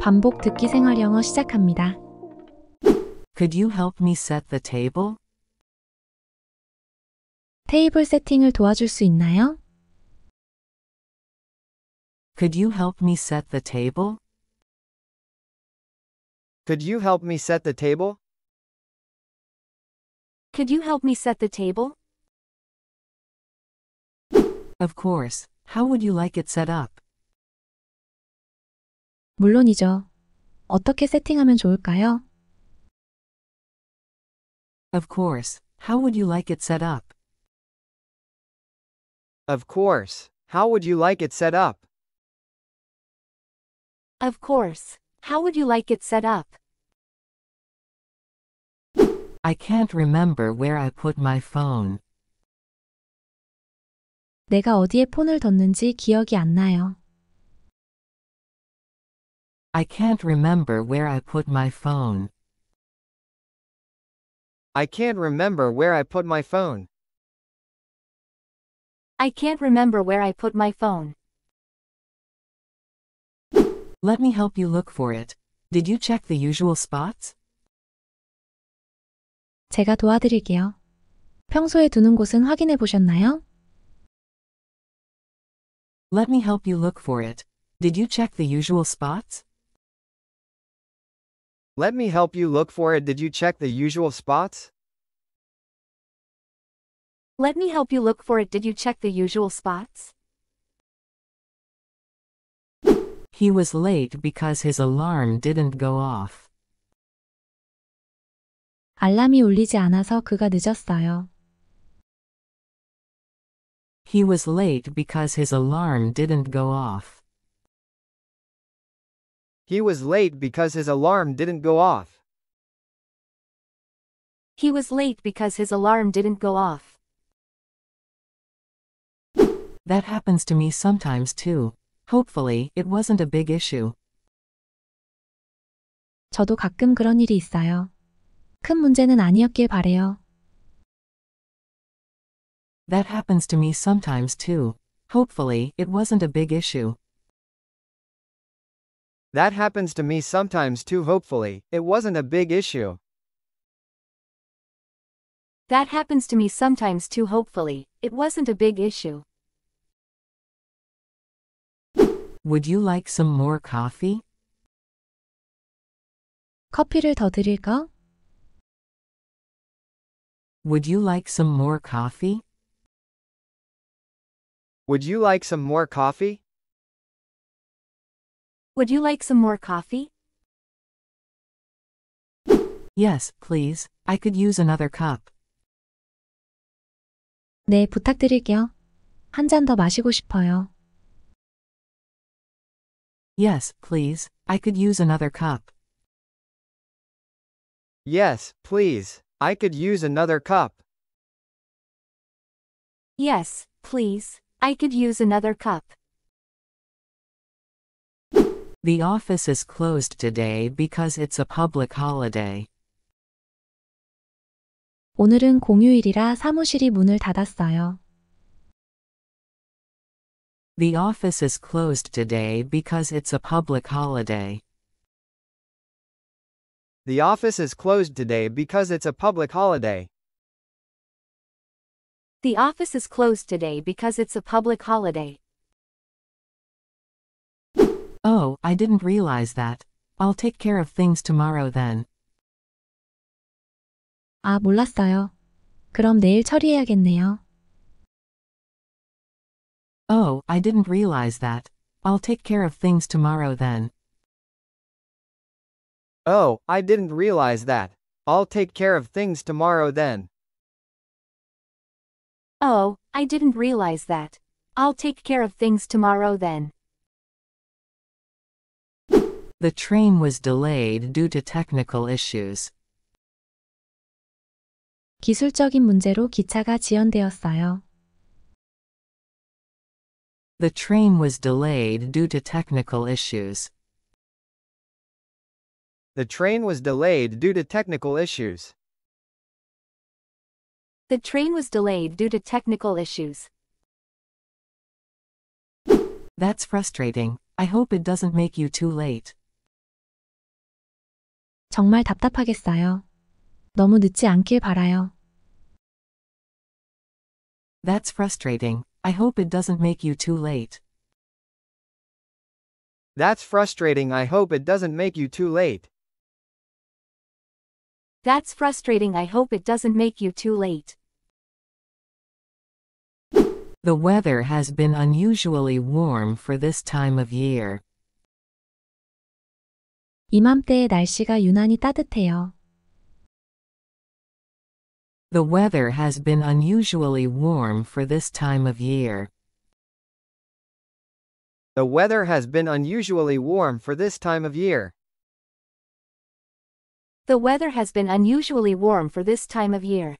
반복 듣기 생활 영어 시작합니다. Could you help me set the table? 테이블 세팅을 도와줄 수 있나요? Could you help me set the table? Could you help me set the table? Could you help me set the table? Of course. How would you like it set up? 물론이죠. 어떻게 세팅하면 좋을까요? Of course. How would you like it set up? Of course. How would you like it set up? Of course. How would you like it set up? I can't remember where I put my phone. 내가 어디에 폰을 뒀는지 기억이 안 나요. I can't remember where I put my phone. I can't remember where I put my phone. I can't remember where I put my phone. Let me help you look for it. Did you check the usual spots? 제가 도와드릴게요. 평소에 두는 곳은 확인해 보셨나요? Let me help you look for it. Did you check the usual spots? Let me help you look for it. Did you check the usual spots? Let me help you look for it. Did you check the usual spots? He was late because his alarm didn't go off. 알람이 울리지 않아서 그가 늦었어요. He was late because his alarm didn't go off. He was late because his alarm didn't go off. He was late because his alarm didn't go off. That happens to me sometimes too. Hopefully, it wasn't a big issue. 저도 가끔 그런 일이 있어요. 큰 문제는 아니었길 바래요. That happens to me sometimes too. Hopefully, it wasn't a big issue. That happens to me sometimes too hopefully, it wasn't a big issue. That happens to me sometimes too hopefully, it wasn't a big issue. Would you like some more coffee? 커피를 더 드릴까? Would you like some more coffee? Would you like some more coffee? Would you like some more coffee? Yes, please. I could use another cup. 네, 부탁드릴게요. 한 잔 더 마시고 싶어요. Yes, please. I could use another cup. Yes, please. I could use another cup. Yes, please. I could use another cup. The office is closed today because it's a public holiday. 오늘은 공휴일이라 사무실이 문을 닫았어요. The office is closed today because it's a public holiday. The office is closed today because it's a public holiday. The office is closed today because it's a public holiday. Oh, I didn't realize that. I'll take care of things tomorrow then. 아, 몰랐어요. 그럼 내일 처리해야겠네요. Oh, I didn't realize that. I'll take care of things tomorrow then. Oh, I didn't realize that. I'll take care of things tomorrow then. Oh, I didn't realize that. I'll take care of things tomorrow then. The train was delayed due to technical issues. 기술적인 문제로 기차가 지연되었어요. The train was delayed due to technical issues. The train was delayed due to technical issues. The train was delayed due to technical issues. That's frustrating. I hope it doesn't make you too late. 정말 답답하겠어요. 너무 늦지 않길 바라요. That's frustrating. I hope it doesn't make you too late. That's frustrating. I hope it doesn't make you too late. That's frustrating. I hope it doesn't make you too late. The weather has been unusually warm for this time of year. 이맘때의 날씨가 유난히 따뜻해요. The weather has been unusually warm for this time of year. The weather has been unusually warm for this time of year. The weather has been unusually warm for this time of year.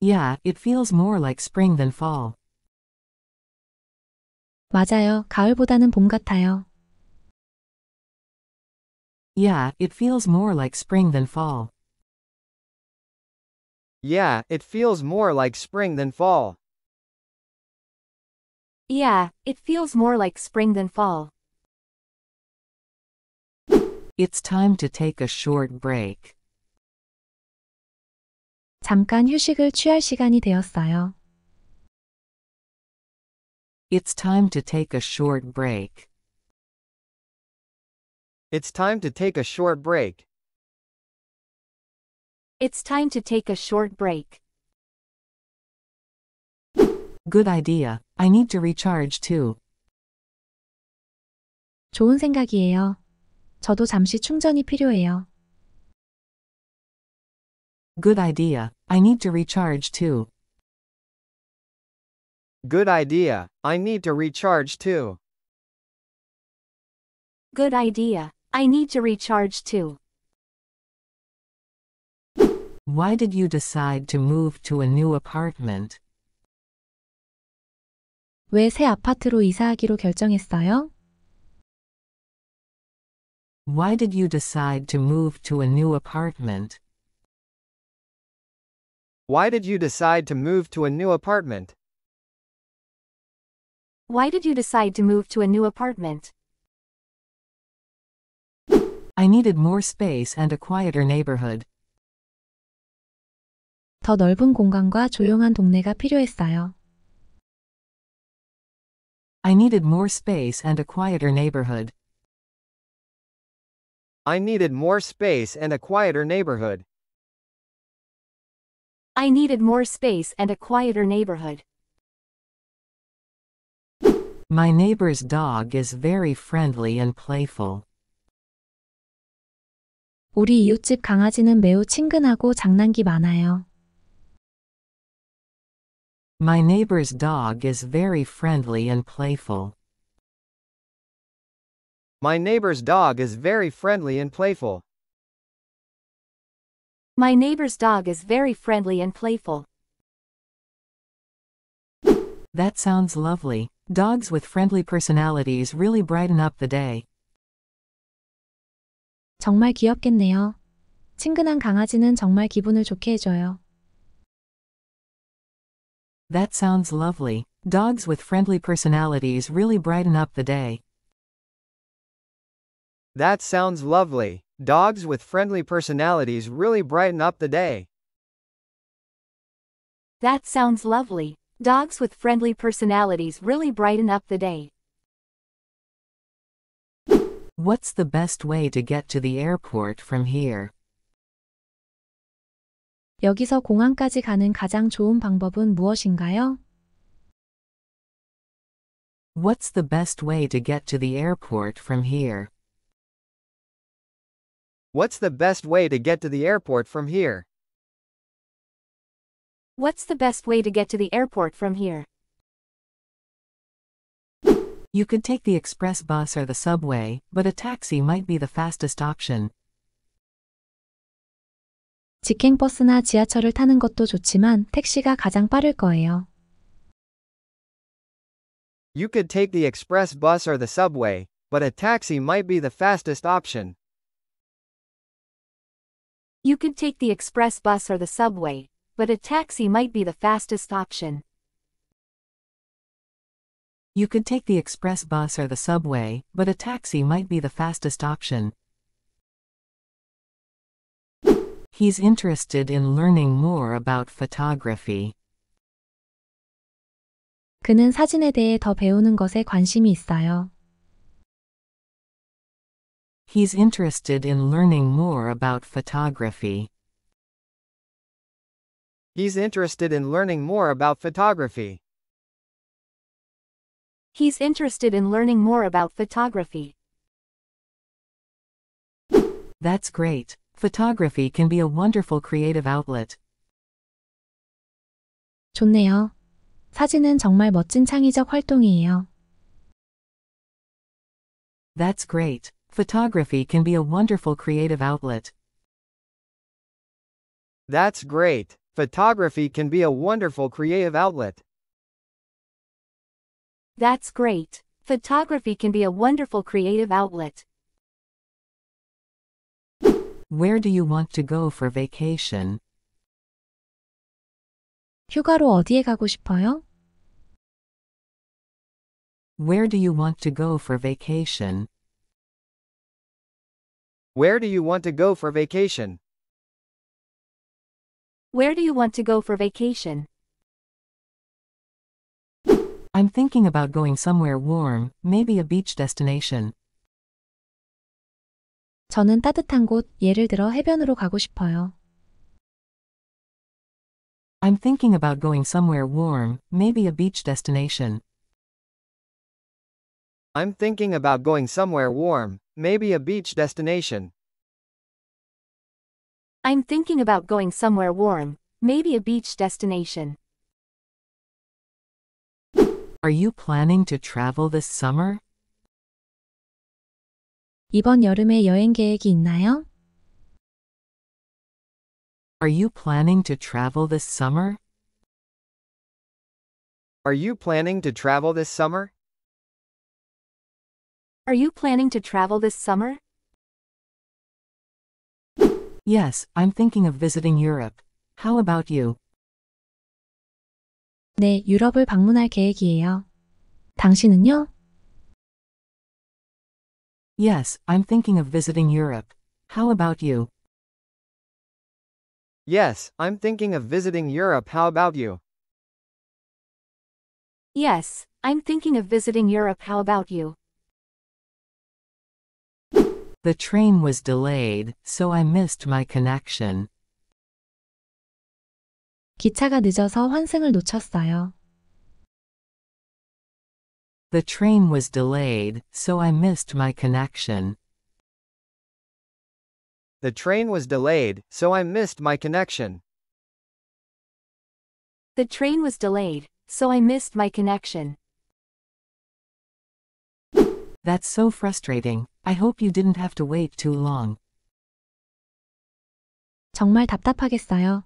Yeah, it feels more like spring than fall. 맞아요. 가을보다는 봄 같아요. Yeah, it feels more like spring than fall. Yeah, it feels more like spring than fall. Yeah, it feels more like spring than fall. It's time to take a short break. 잠깐 휴식을 취할 시간이 되었어요. It's time to take a short break. It's time to take a short break. It's time to take a short break. Good idea. I need to recharge too. 좋은 생각이에요. 저도 잠시 충전이 필요해요. Good idea. I need to recharge too. Good idea. I need to recharge too. Good idea. I need to recharge too. Why did you decide to move to a new apartment? 아파트로 이사하기로 결정했어요? Why did you decide to move to a new apartment? Why did you decide to move to a new apartment? Why did you decide to move to a new apartment? I needed more space and a quieter neighborhood. 더 넓은 공간과 조용한 동네가 필요했어요. I needed more space and a quieter neighborhood. I needed more space and a quieter neighborhood. I needed more space and a quieter neighborhood. My neighbor's dog is very friendly and playful. 우리 이웃집 강아지는 매우 친근하고 장난기 많아요. My neighbor's dog is very friendly and playful. My neighbor's dog is very friendly and playful. My neighbor's dog is very friendly and playful. That sounds lovely. Dogs with friendly personalities really brighten up the day. 정말 귀엽겠네요. 친근한 강아지는 정말 기분을 좋게 해줘요. That sounds lovely. Dogs with friendly personalities really brighten up the day. That sounds lovely. Dogs with friendly personalities really brighten up the day. That sounds lovely. Dogs with friendly personalities really brighten up the day. What's the best way to get to the airport from here? 여기서 공항까지 가는 가장 좋은 방법은 무엇인가요? What's the best way to get to the airport from here? What's the best way to get to the airport from here? What's the best way to get to the airport from here? You could take the express bus or the subway, but a taxi might be the fastest option. 직행버스나 지하철을 타는 것도 좋지만 택시가 가장 빠를 거예요. You could take the express bus or the subway, but a taxi might be the fastest option. You could take the express bus or the subway, but a taxi might be the fastest option. You could take the express bus or the subway, but a taxi might be the fastest option. He's interested in learning more about photography. 그는 사진에 대해 더 배우는 것에 관심이 있어요. He's interested in learning more about photography. He's interested in learning more about photography. He's interested in learning more about photography. That's great. Photography can be a wonderful creative outlet. 좋네요. 사진은 정말 멋진 창의적 활동이에요. That's great. Photography can be a wonderful creative outlet. That's great. Photography can be a wonderful creative outlet. That's great. Photography can be a wonderful creative outlet. Where do you want to go for vacation? 휴가로 어디에 가고 싶어요? Where do you want to go for vacation? Where do you want to go for vacation? Where do you want to go for vacation? I'm thinking about going somewhere warm, maybe a beach destination. 저는 따뜻한 곳, 예를 들어 해변으로 가고 싶어요. I'm thinking about going somewhere warm, maybe a beach destination. I'm thinking about going somewhere warm, maybe a beach destination. I'm thinking about going somewhere warm, maybe a beach destination. Are you planning to travel this summer? 이번 여름에 여행 계획이 있나요? Are you planning to travel this summer? Are you planning to travel this summer? Are you planning to travel this summer? Yes, I'm thinking of visiting Europe. How about you? 네, 유럽을 방문할 계획이에요. 당신은요? Yes, I'm thinking of visiting Europe. How about you? Yes, I'm thinking of visiting Europe. How about you? Yes, I'm thinking of visiting Europe. How about you? The train was delayed, so I missed my connection. 기차가 늦어서 환승을 놓쳤어요. The train was delayed, so I missed my connection. The train was delayed, so I missed my connection. The train was delayed, so I missed my connection. That's so frustrating. I hope you didn't have to wait too long. 정말 답답하겠어요.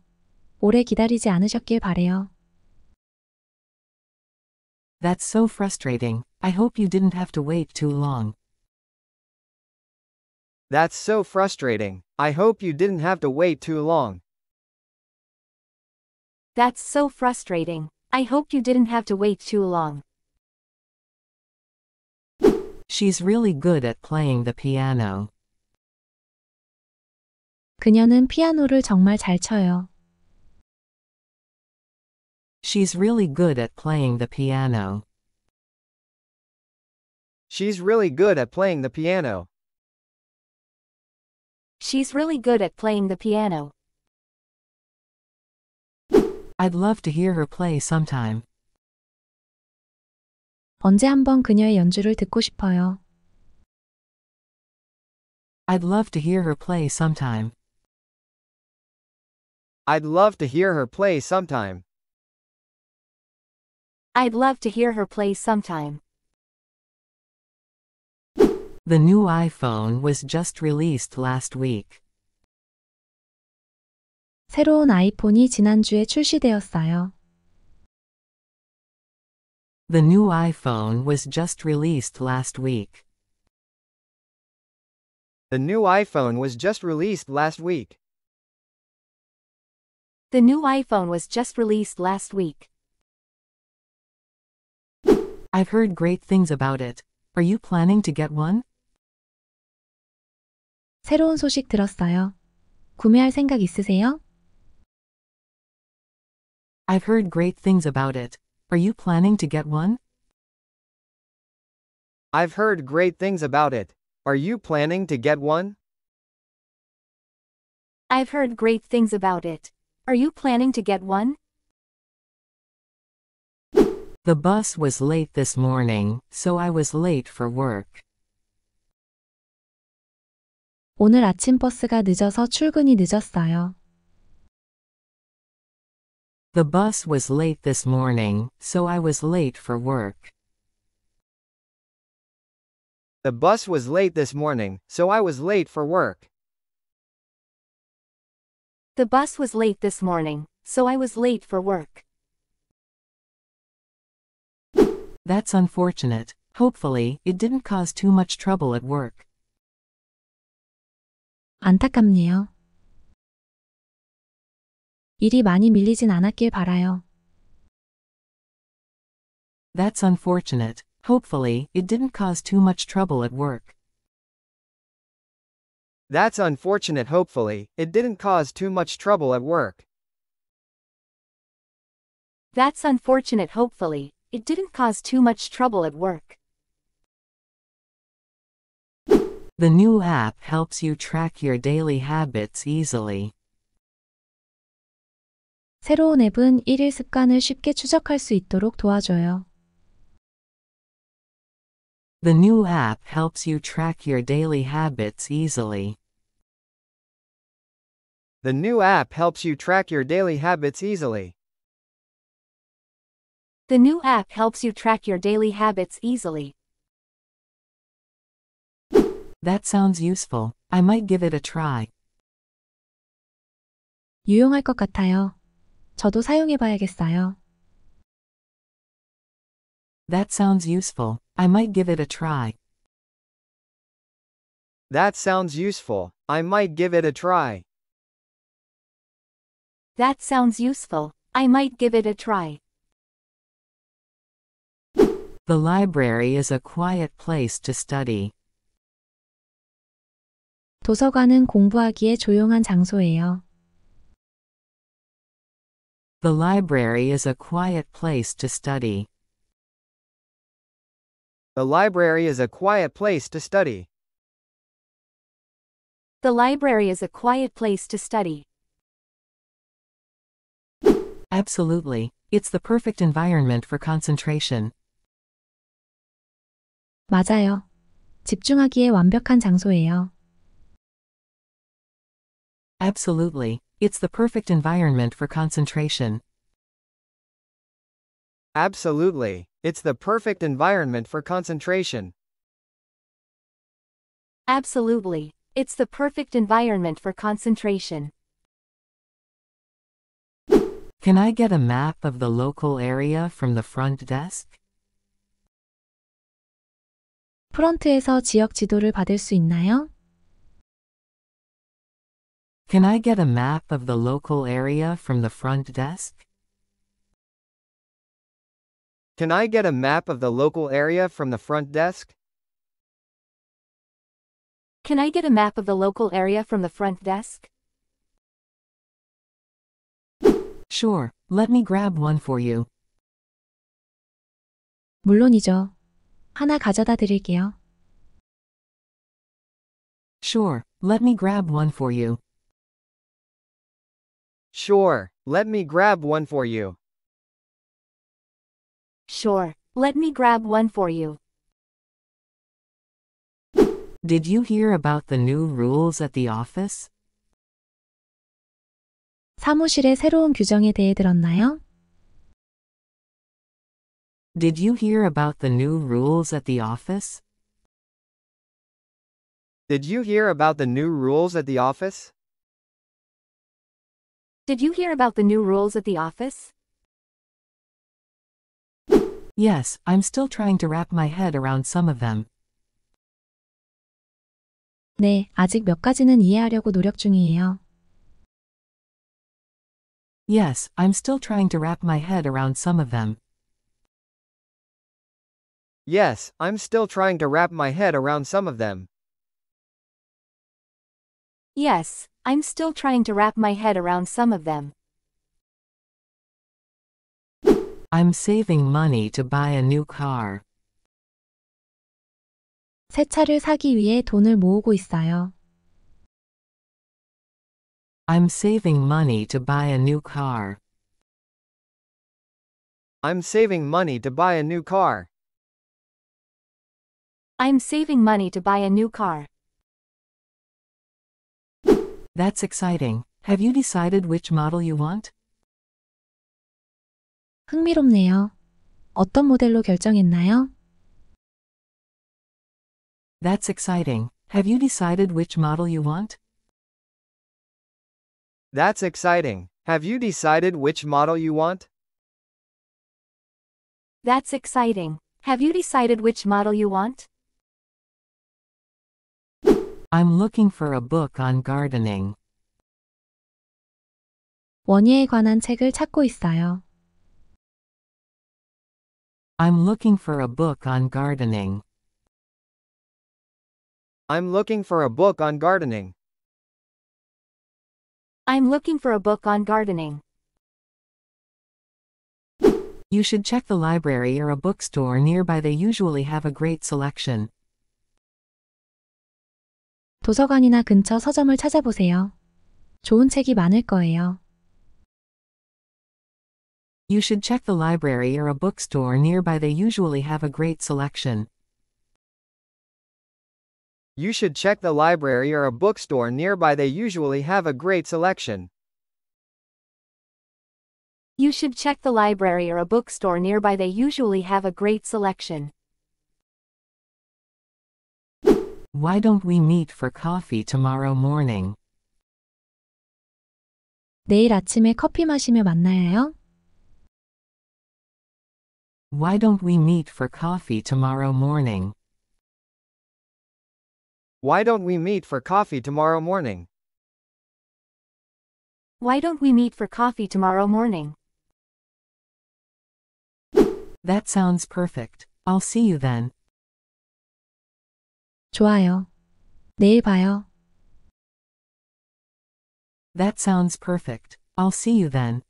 오래 기다리지 않으셨길 바래요. That's so frustrating. I hope you didn't have to wait too long. That's so frustrating. I hope you didn't have to wait too long. That's so frustrating. I hope you didn't have to wait too long. She's really good at playing the piano. 그녀는 피아노를 정말 잘 쳐요. She's really good at playing the piano. She's really good at playing the piano. She's really good at playing the piano. I'd love to hear her play sometime. 언제 한번 그녀의 연주를 듣고 싶어요. I'd love to hear her play sometime. I'd love to hear her play sometime. I'd love to hear her play sometime. The new iPhone was just released last week. 새로운 아이폰이 지난주에 출시되었어요. The new iPhone was just released last week. The new iPhone was just released last week. The new iPhone was just released last week. I've heard great things about it. Are you planning to get one? 새로운 소식 들었어요. 구매할 생각 있으세요? I've heard great things about it. Are you planning to get one? I've heard great things about it. Are you planning to get one? I've heard great things about it. Are you planning to get one? The bus was late this morning, so I was late for work. 오늘 아침 버스가 늦어서 출근이 늦었어요. The bus was late this morning, so I was late for work. The bus was late this morning, so I was late for work. The bus was late this morning, so I was late for work. That's unfortunate. Hopefully, it didn't cause too much trouble at work. 안타깝네요. 일이 많이 밀리진 않았길 바라요. That's unfortunate. Hopefully, it didn't cause too much trouble at work. That's unfortunate. Hopefully, it didn't cause too much trouble at work. That's unfortunate. Hopefully, it didn't cause too much trouble at work. The new app helps you track your daily habits easily. 새로운 앱은 일일 습관을 쉽게 추적할 수 있도록 도와줘요. The new app helps you track your daily habits easily. The new app helps you track your daily habits easily. The new app helps you track your daily habits easily. That sounds useful. I might give it a try. 유용할 것 같아요. 저도 사용해 봐야겠어요. That sounds useful. I might give it a try. That sounds useful. I might give it a try. That sounds useful. I might give it a try. The library is a quiet place to study. 도서관은 공부하기에 조용한 장소예요. The library is a quiet place to study. The library is a quiet place to study. The library is a quiet place to study. Absolutely. It's the perfect environment for concentration. 맞아요. 집중하기에 완벽한 장소예요. Absolutely. It's the perfect environment for concentration. Absolutely. It's the perfect environment for concentration. Absolutely. It's the perfect environment for concentration. Can I get a map of the local area from the front desk? 프런트에서 지역 지도를 받을 수 있나요? Can I get a map of the local area from the front desk? Can I get a map of the local area from the front desk? Can I get a map of the local area from the front desk? Sure, let me grab one for you. 물론이죠. 하나 가져다 드릴게요. Sure, let me grab one for you. Sure, let me grab one for you. Sure, let me grab one for you. Did you hear about the new rules at the office? 사무실의 새로운 규정에 대해 들었나요? Did you hear about the new rules at the office? Did you hear about the new rules at the office? Did you hear about the new rules at the office? Yes, I'm still trying to wrap my head around some of them. 네, 아직 몇 가지는 이해하려고 노력 중이에요. Yes, I'm still trying to wrap my head around some of them. Yes, I'm still trying to wrap my head around some of them. Yes, I'm still trying to wrap my head around some of them. I'm saving money to buy a new car. 새 차를 사기 위해 돈을 모으고 있어요. I'm saving money to buy a new car. I'm saving money to buy a new car. I'm saving money to buy a new car. That's exciting. Have you decided which model you want? 흥미롭네요. 어떤 모델로 결정했나요? That's exciting. Have you decided which model you want? That's exciting. Have you decided which model you want? That's exciting. Have you decided which model you want? I'm looking for a book on gardening. 원예에 관한 책을 찾고 있어요. I'm looking for a book on gardening. I'm looking for a book on gardening. I'm looking for a book on gardening. You should check the library or a bookstore nearby. They usually have a great selection. 도서관이나 근처 서점을 찾아보세요. 좋은 책이 많을 거예요. You should check the library or a bookstore nearby, they usually have a great selection. You should check the library or a bookstore nearby, they usually have a great selection. You should check the library or a bookstore nearby, they usually have a great selection. Why don't we meet for coffee tomorrow morning? 내일 아침에 커피 마시며 만나요. Why don't we meet for coffee tomorrow morning? Why don't we meet for coffee tomorrow morning? Why don't we meet for coffee tomorrow morning? That sounds perfect. I'll see you then. 좋아요. 내일 봐요. That sounds perfect. I'll see you then.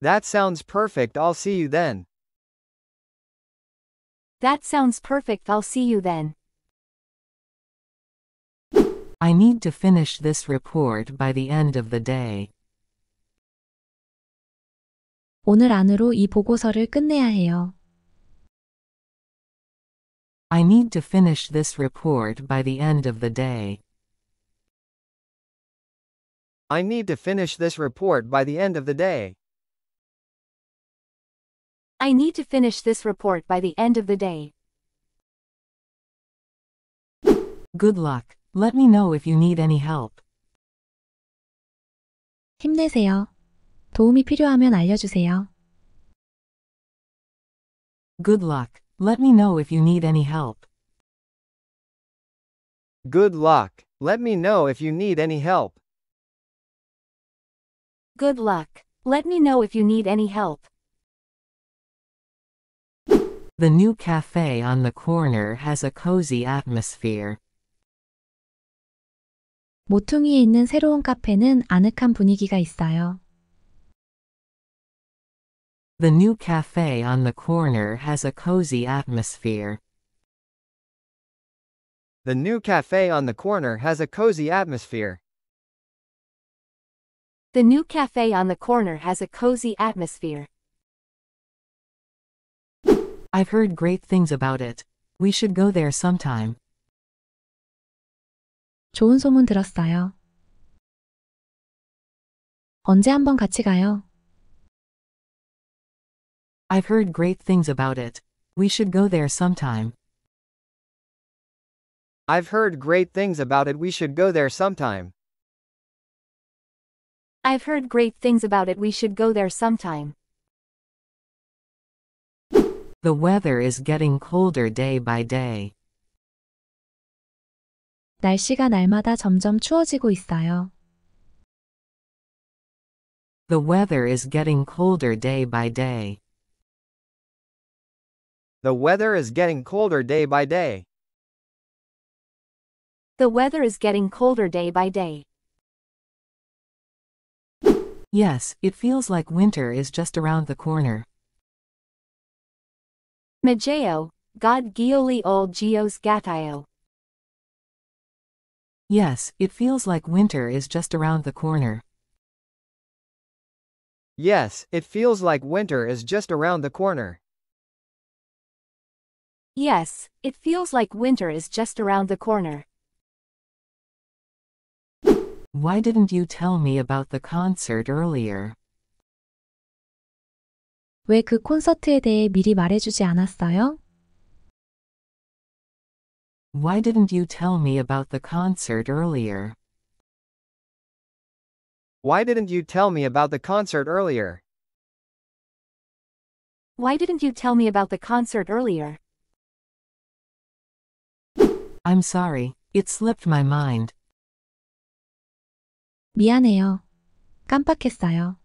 That sounds perfect. I'll see you then. That sounds perfect. I'll see you then. I need to finish this report by the end of the day. 오늘 안으로 이 보고서를 끝내야 해요. I need to finish this report by the end of the day. I need to finish this report by the end of the day. I need to finish this report by the end of the day. Good luck. Let me know if you need any help. 힘내세요. 도움이 필요하면 알려주세요. Good luck. Let me know if you need any help. Good luck. Let me know if you need any help. Good luck. Let me know if you need any help. The new cafe on the corner has a cozy atmosphere. 모퉁이에 있는 새로운 카페는 아늑한 분위기가 있어요. The new cafe on the corner has a cozy atmosphere. The new cafe on the corner has a cozy atmosphere. The new cafe on the corner has a cozy atmosphere. I've heard great things about it. We should go there sometime. 좋은 소문 들었어요. 언제 한번 같이 가요? I've heard great things about it. We should go there sometime. I've heard great things about it. We should go there sometime. I've heard great things about it. We should go there sometime. The weather is getting colder day by day. 날씨가 날마다 점점 추워지고 있어요. The weather is getting colder day by day. The weather is getting colder day by day. The weather is getting colder day by day. Yes, it feels like winter is just around the corner. Megeo, God gioli ol geos Yes, it feels like winter is just around the corner. Yes, it feels like winter is just around the corner. Yes, it feels like winter is just around the corner. Why didn't you tell me about the concert earlier? 콘서트에 대해 미리 말해주지 않았어요? Why didn't you tell me about the concert earlier? Why didn't you tell me about the concert earlier? Why didn't you tell me about the concert earlier? I'm sorry, it slipped my mind. 미안해요. 깜빡했어요.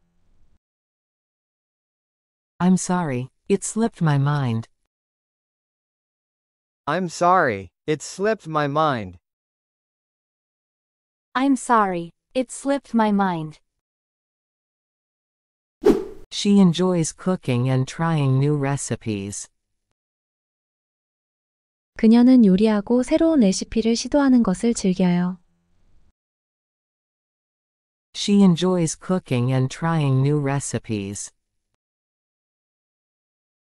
I'm sorry, it slipped my mind. I'm sorry, it slipped my mind. I'm sorry, it slipped my mind. She enjoys cooking and trying new recipes. 그녀는 요리하고 새로운 레시피를 시도하는 것을 즐겨요. She enjoys cooking and trying new recipes.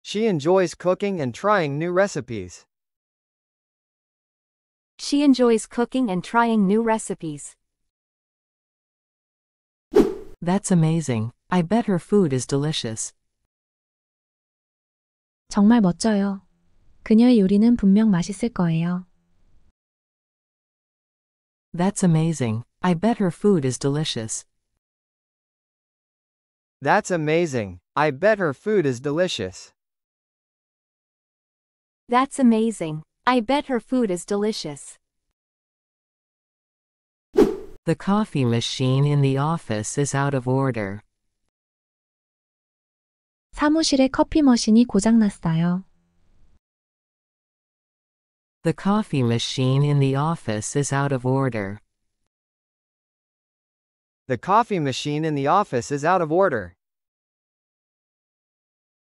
She enjoys cooking and trying new recipes. She enjoys cooking and trying new recipes. That's amazing. I bet her food is delicious. 정말 멋져요. 그녀의 요리는 분명 맛있을 거예요. That's amazing. I bet her food is delicious. That's amazing. I bet her food is delicious. That's amazing. I bet her food is delicious. The coffee machine in the office is out of order. 사무실의 커피 머신이 고장났어요. The coffee machine in the office is out of order. The coffee machine in the office is out of order.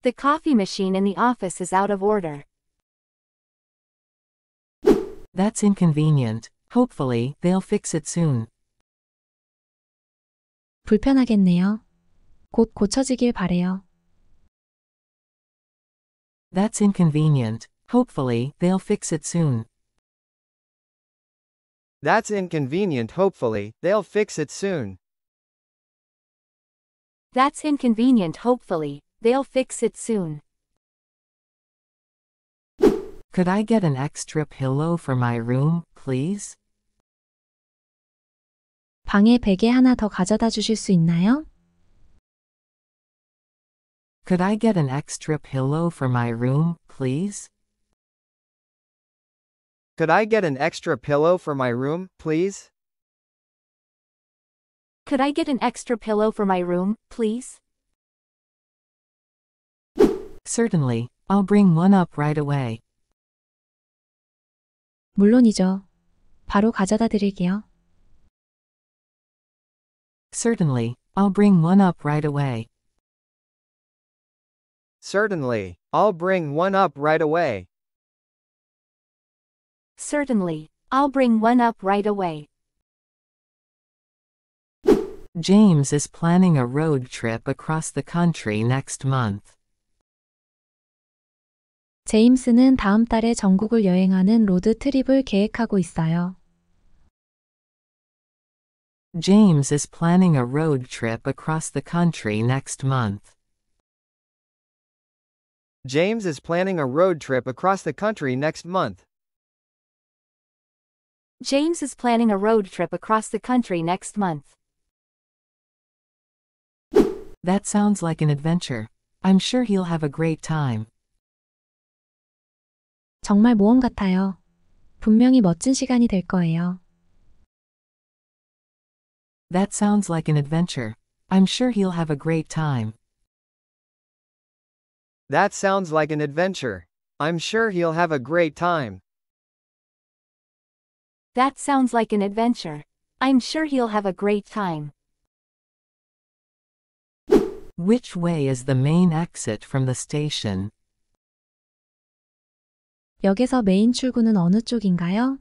The coffee machine in the office is out of order. That's inconvenient. Hopefully, they'll fix it soon. 불편하겠네요. 곧 고쳐지길 바래요. That's inconvenient. Hopefully, they'll fix it soon. That's inconvenient hopefully, they'll fix it soon. That's inconvenient hopefully, they'll fix it soon. Could I get an extra pillow for my room, please? 방에 베개 하나 더 가져다 주실 수 있나요? Could I get an extra pillow for my room, please? Could I get an extra pillow for my room, please? Could I get an extra pillow for my room, please? Certainly, I'll bring one up right away. 물론이죠. 바로 가져다 드릴게요. Certainly, I'll bring one up right away. Certainly, I'll bring one up right away. Certainly, I'll bring one up right away. James is planning a road trip across the country next month. 제임스는 다음 달에 전국을 여행하는 로드 트립을 계획하고 있어요. James is planning a road trip across the country next month. James is planning a road trip across the country next month. James is planning a road trip across the country next month. That sounds like an adventure. I'm sure he'll have a great time. 정말 모험 같아요. 분명히 멋진 시간이 될 거예요. That sounds like an adventure. I'm sure he'll have a great time. That sounds like an adventure. I'm sure he'll have a great time. That sounds like an adventure. I'm sure he'll have a great time. Which way is the main exit from the station? 메인 출구는 어느 쪽인가요?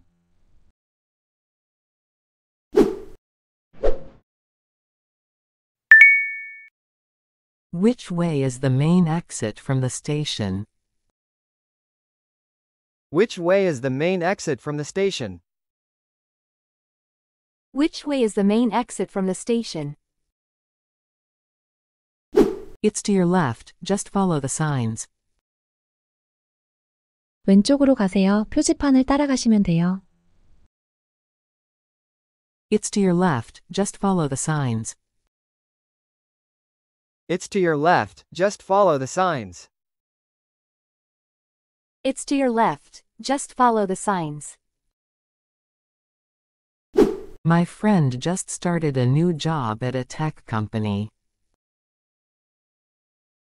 Which way is the main exit from the station? Which way is the main exit from the station? Which way is the main exit from the station? It's to your left, just follow the signs. 왼쪽으로 가세요. 표지판을 따라가시면 돼요. It's to your left, just follow the signs. It's to your left, just follow the signs. It's to your left, just follow the signs. My friend just started a new job at a tech company.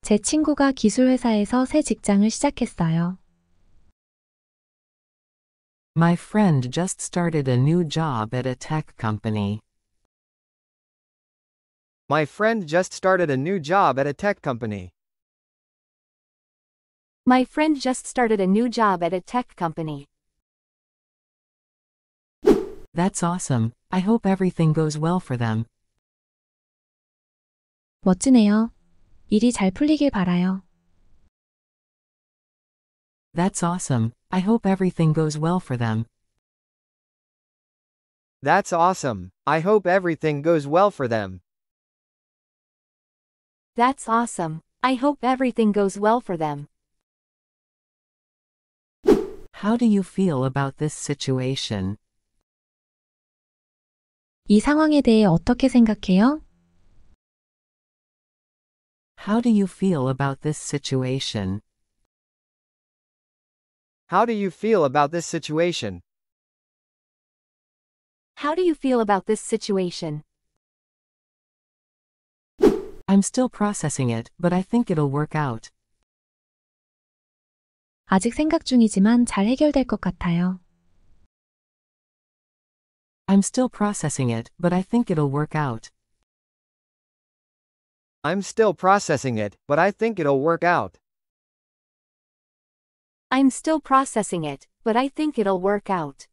제 친구가 기술 회사에서 새 직장을 시작했어요. My friend just started a new job at a tech company. My friend just started a new job at a tech company. My friend just started a new job at a tech company. That's awesome. I hope everything goes well for them. 멋지네요. 일이 잘 풀리길 바라요. That's awesome. I hope everything goes well for them. That's awesome. I hope everything goes well for them. That's awesome. I hope everything goes well for them. How do you feel about this situation? 이 상황에 대해 어떻게 생각해요? How do you feel about this situation? How do you feel about this situation? How do you feel about this situation? I'm still processing it, but I think it'll work out. 아직 생각 중이지만 잘 해결될 것 같아요. I'm still processing it, but I think it'll work out. I'm still processing it, but I think it'll work out. I'm still processing it, but I think it'll work out.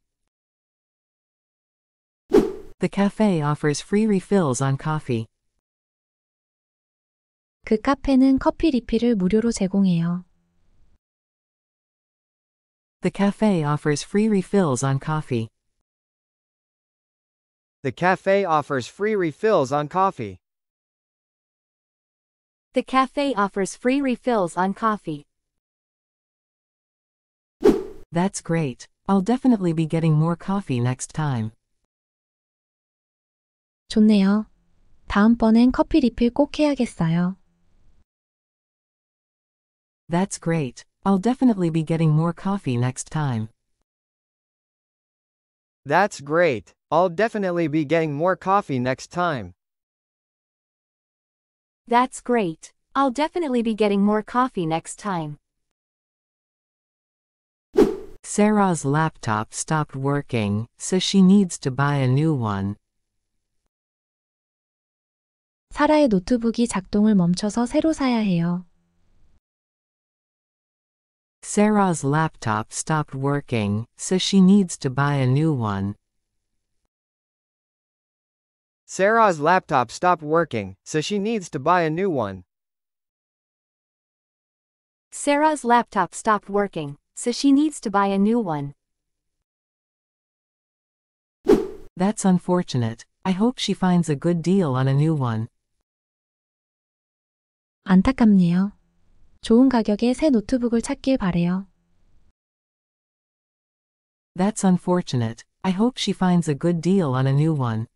The cafe offers free refills on coffee. 그 카페는 커피 리필을 무료로 제공해요. The cafe offers free refills on coffee. The cafe offers free refills on coffee. The cafe offers free refills on coffee. That's great. I'll definitely be getting more coffee next time. 좋네요. 다음번엔 커피 리필 꼭 해야겠어요. That's great. I'll definitely be getting more coffee next time. That's great. I'll definitely be getting more coffee next time. That's great. I'll definitely be getting more coffee next time. Sarah's laptop stopped working, so she needs to buy a new one. 사라의 노트북이 작동을 멈춰서 새로 사야 해요. Sarah's laptop stopped working, so she needs to buy a new one. Sarah's laptop stopped working, so she needs to buy a new one. Sarah's laptop stopped working, so she needs to buy a new one. That's unfortunate. I hope she finds a good deal on a new one. 안타깝네요. 좋은 가격의 새 노트북을 찾길 바래요. That's unfortunate. I hope she finds a good deal on a new one.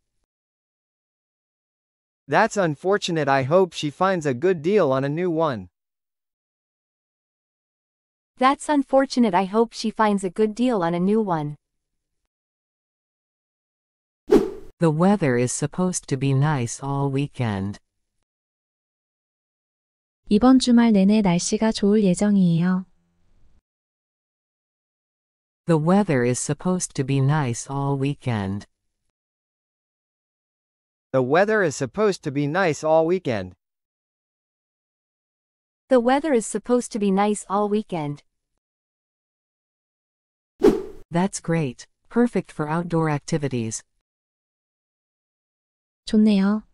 That's unfortunate. I hope she finds a good deal on a new one. That's unfortunate. I hope she finds a good deal on a new one. The weather is supposed to be nice all weekend. 이번 주말 내내 날씨가 좋을 예정이에요. The weather is supposed to be nice all weekend. The weather is supposed to be nice all weekend. The weather is supposed to be nice all weekend. That's great. Perfect for outdoor activities. 좋네요.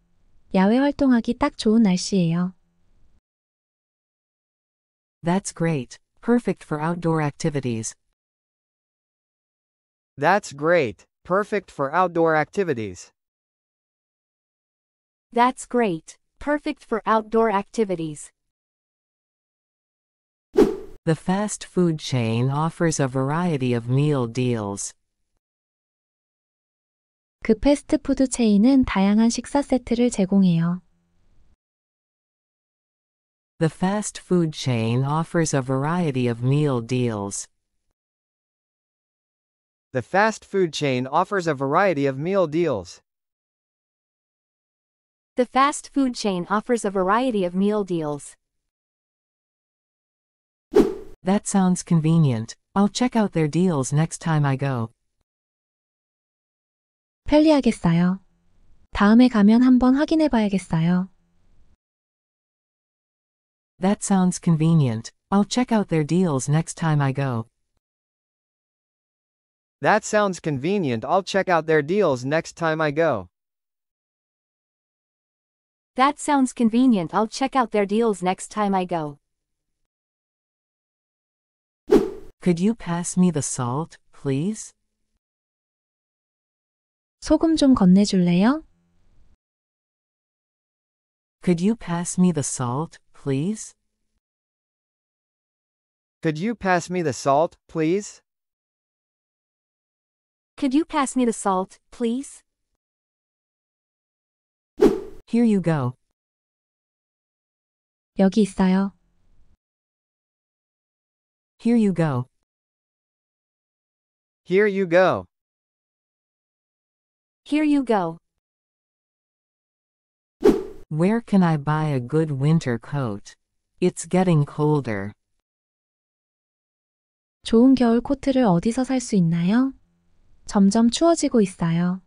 야외 활동하기 딱 좋은 날씨예요. That's great. Perfect for outdoor activities. That's great. Perfect for outdoor activities. That's great. Perfect for outdoor activities. The fast food chain offers a variety of meal deals. 그 패스트푸드 체인은 다양한 식사 세트를 제공해요. The fast food chain offers a variety of meal deals. The fast food chain offers a variety of meal deals. The fast food chain offers a variety of meal deals. That sounds convenient. I'll check out their deals next time I go. 편리하겠어요. 다음에 가면 한번 확인해 봐야겠어요. That sounds convenient. I'll check out their deals next time I go. That sounds convenient. I'll check out their deals next time I go. That sounds convenient. I'll check out their deals next time I go. Could you pass me the salt, please? 소금 좀 건네줄래요? Could you pass me the salt, please? Could you pass me the salt, please? Could you pass me the salt, please? Here you go. 여기 있어요. Here you go. Here you go. Here you go. Where can I buy a good winter coat? It's getting colder. 좋은 겨울 코트를 어디서 살 수 있나요? 점점 추워지고 있어요.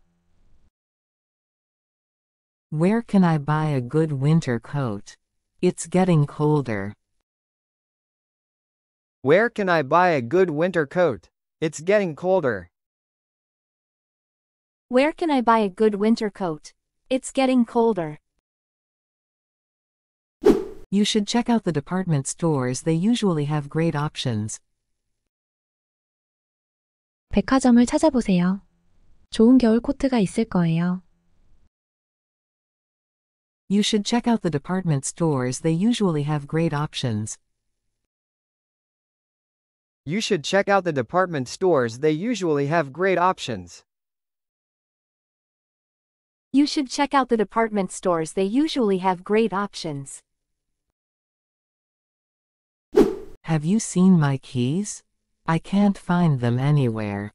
Where can I buy a good winter coat? It's getting colder. Where can I buy a good winter coat? It's getting colder. Where can I buy a good winter coat? It's getting colder. You should check out the department stores, they usually have great options. 백화점을 찾아보세요. 좋은 겨울 코트가 있을 거예요. You should check out the department stores, they usually have great options. You should check out the department stores, they usually have great options. You should check out the department stores, they usually have great options. Have you seen my keys? I can't find them anywhere.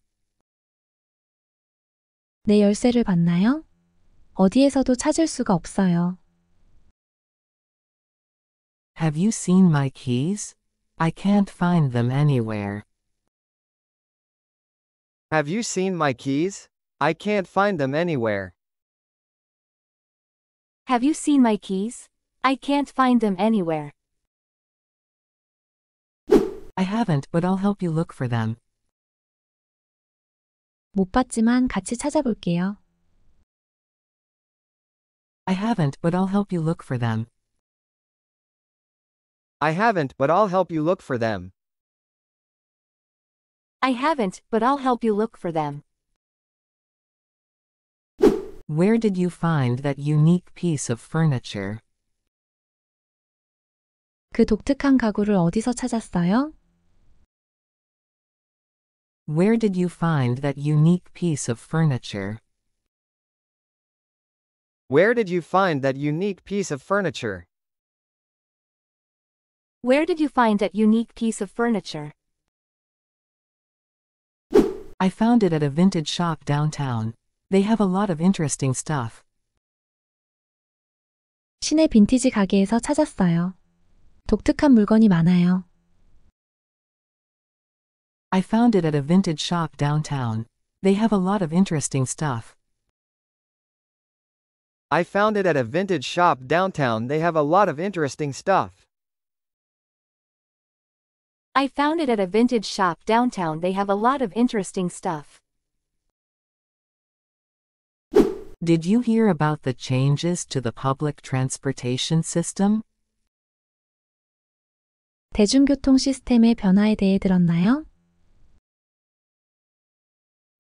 내 열쇠를 봤나요? 어디에서도 찾을 수가 없어요. Have you seen my keys? I can't find them anywhere. Have you seen my keys? I can't find them anywhere. Have you seen my keys? I can't find them anywhere haven't, but I'll help you look for them. 못 봤지만 같이 찾아볼게요. I haven't, but I'll help you look for them. I haven't, but I'll help you look for them. I haven't, but I'll help you look for them. Where did you find that unique piece of furniture? 그 독특한 가구를 어디서 찾았어요? Where did you find that unique piece of furniture? Where did you find that unique piece of furniture? Where did you find that unique piece of furniture? I found it at a vintage shop downtown. They have a lot of interesting stuff. 시내 빈티지 가게에서 찾았어요. 독특한 물건이 많아요. I found it at a vintage shop downtown. They have a lot of interesting stuff. I found it at a vintage shop downtown. They have a lot of interesting stuff. I found it at a vintage shop downtown. They have a lot of interesting stuff. Did you hear about the changes to the public transportation system? 대중교통 시스템의 변화에 대해 들었나요?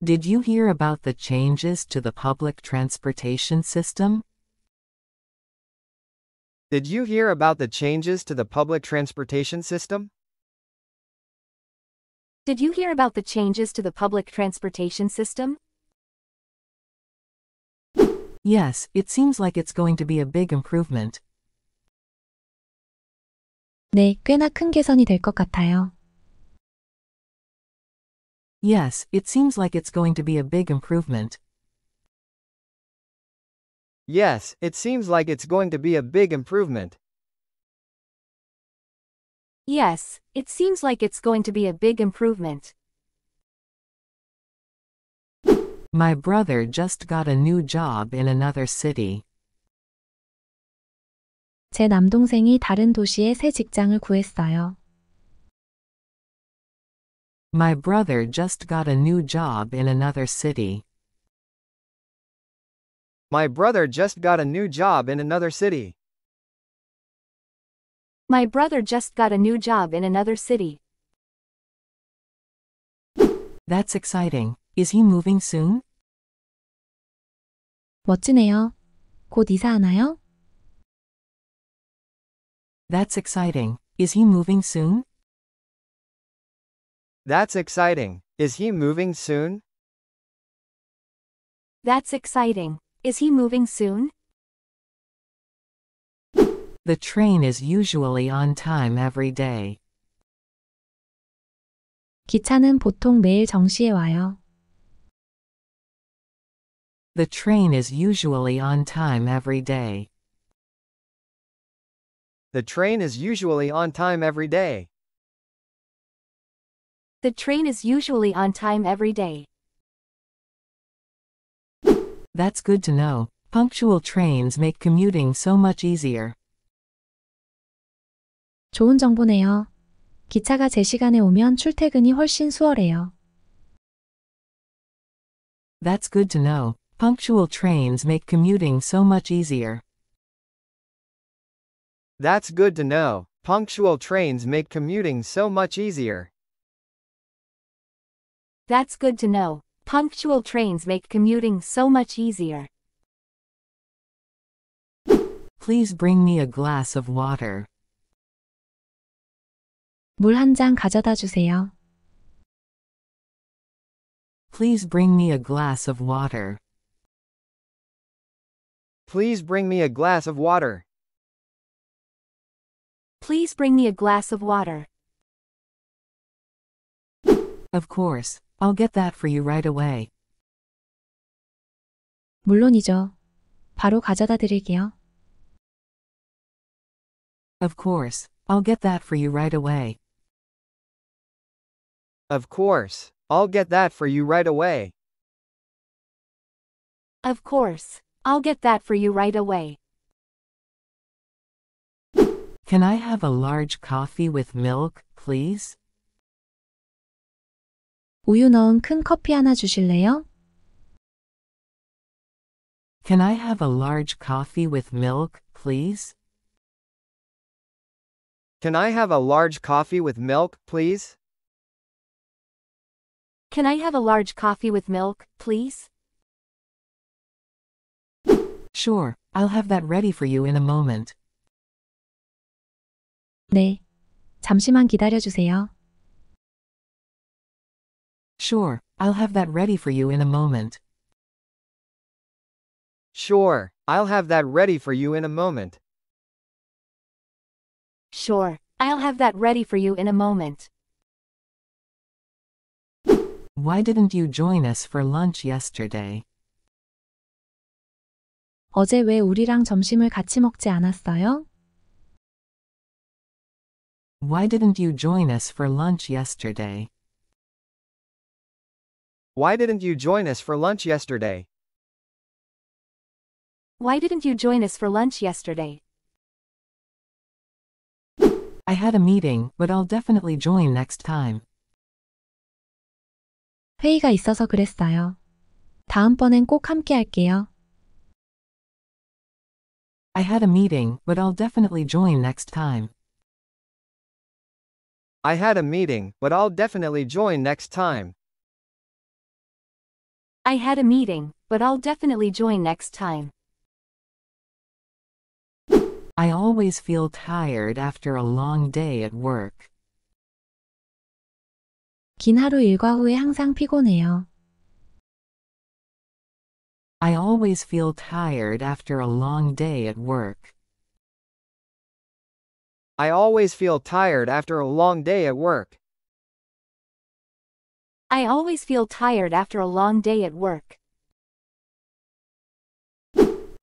Did you hear about the changes to the public transportation system? Did you hear about the changes to the public transportation system? Did you hear about the changes to the public transportation system? Yes, it seems like it's going to be a big improvement. 네, 꽤나 큰 개선이 될 것 같아요. Yes, it seems like it's going to be a big improvement. Yes, it seems like it's going to be a big improvement. Yes, it seems like it's going to be a big improvement. My brother just got a new job in another city. 제 남동생이 다른 도시에 새 직장을 구했어요. My brother just got a new job in another city. My brother just got a new job in another city. My brother just got a new job in another city. That's exciting. Is he moving soon? 멋지네요. 곧 That's exciting. Is he moving soon? That's exciting. Is he moving soon? That's exciting. Is he moving soon? The train is usually on time every day. 기차는 보통 매일 정시에 와요. The train is usually on time every day. The train is usually on time every day. The train is usually on time every day. That's good to know. Punctual trains make commuting so much easier. 좋은 정보네요. 기차가 제 시간에 오면 출퇴근이 훨씬 수월해요. That's good to know. Punctual trains make commuting so much easier. That's good to know. Punctual trains make commuting so much easier. That's good to know. Punctual trains make commuting so much easier. Please bring me a glass of water. 물 한 잔 가져다 주세요. Please bring me a glass of water. Please bring me a glass of water. Please bring me a glass of water. Of course. I'll get that for you right away. 물론이죠. 바로 가져다 드릴게요. Of course, I'll get that for you right away. Of course, I'll get that for you right away. Of course, I'll get that for you right away. Can I have a large coffee with milk, please? 우유 넣은 큰 커피 하나 주실래요? Can I have a large coffee with milk, please? Can I have a large coffee with milk, please? Can I have a large coffee with milk, please? Sure, I'll have that ready for you in a moment. 네. 잠시만 기다려 주세요. Sure, I'll have that ready for you in a moment. Sure, I'll have that ready for you in a moment. Sure, I'll have that ready for you in a moment. Why didn't you join us for lunch yesterday? 어제 왜 우리랑 점심을 같이 먹지 않았어요? Why didn't you join us for lunch yesterday? Why didn't you join us for lunch yesterday? Why didn't you join us for lunch yesterday? I had a meeting, but I'll definitely join next time. 회의가 있어서 그랬어요. 다음번엔 꼭 함께 할게요. I had a meeting, but I'll definitely join next time. I had a meeting, but I'll definitely join next time. I had a meeting, but I'll definitely join next time. I always feel tired after a long day at work. 긴 하루 일과 후에 항상 피곤해요. I always feel tired after a long day at work. I always feel tired after a long day at work. I always feel tired after a long day at work.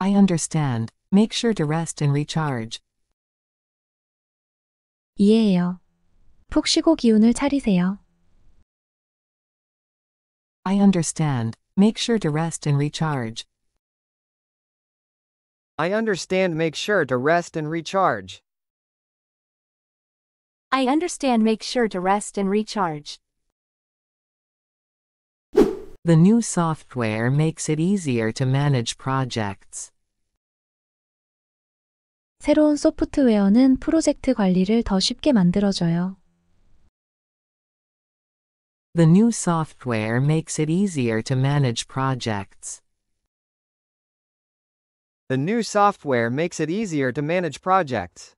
I understand. Make sure to rest and recharge. 이해해요. 푹 쉬고 기운을 차리세요. I understand. Make sure to rest and recharge. I understand. Make sure to rest and recharge. I understand. Make sure to rest and recharge. The new software makes it easier to manage projects. 새로운 소프트웨어는 프로젝트 관리를 더 쉽게 만들어줘요. The new software makes it easier to manage projects. The new software makes it easier to manage projects.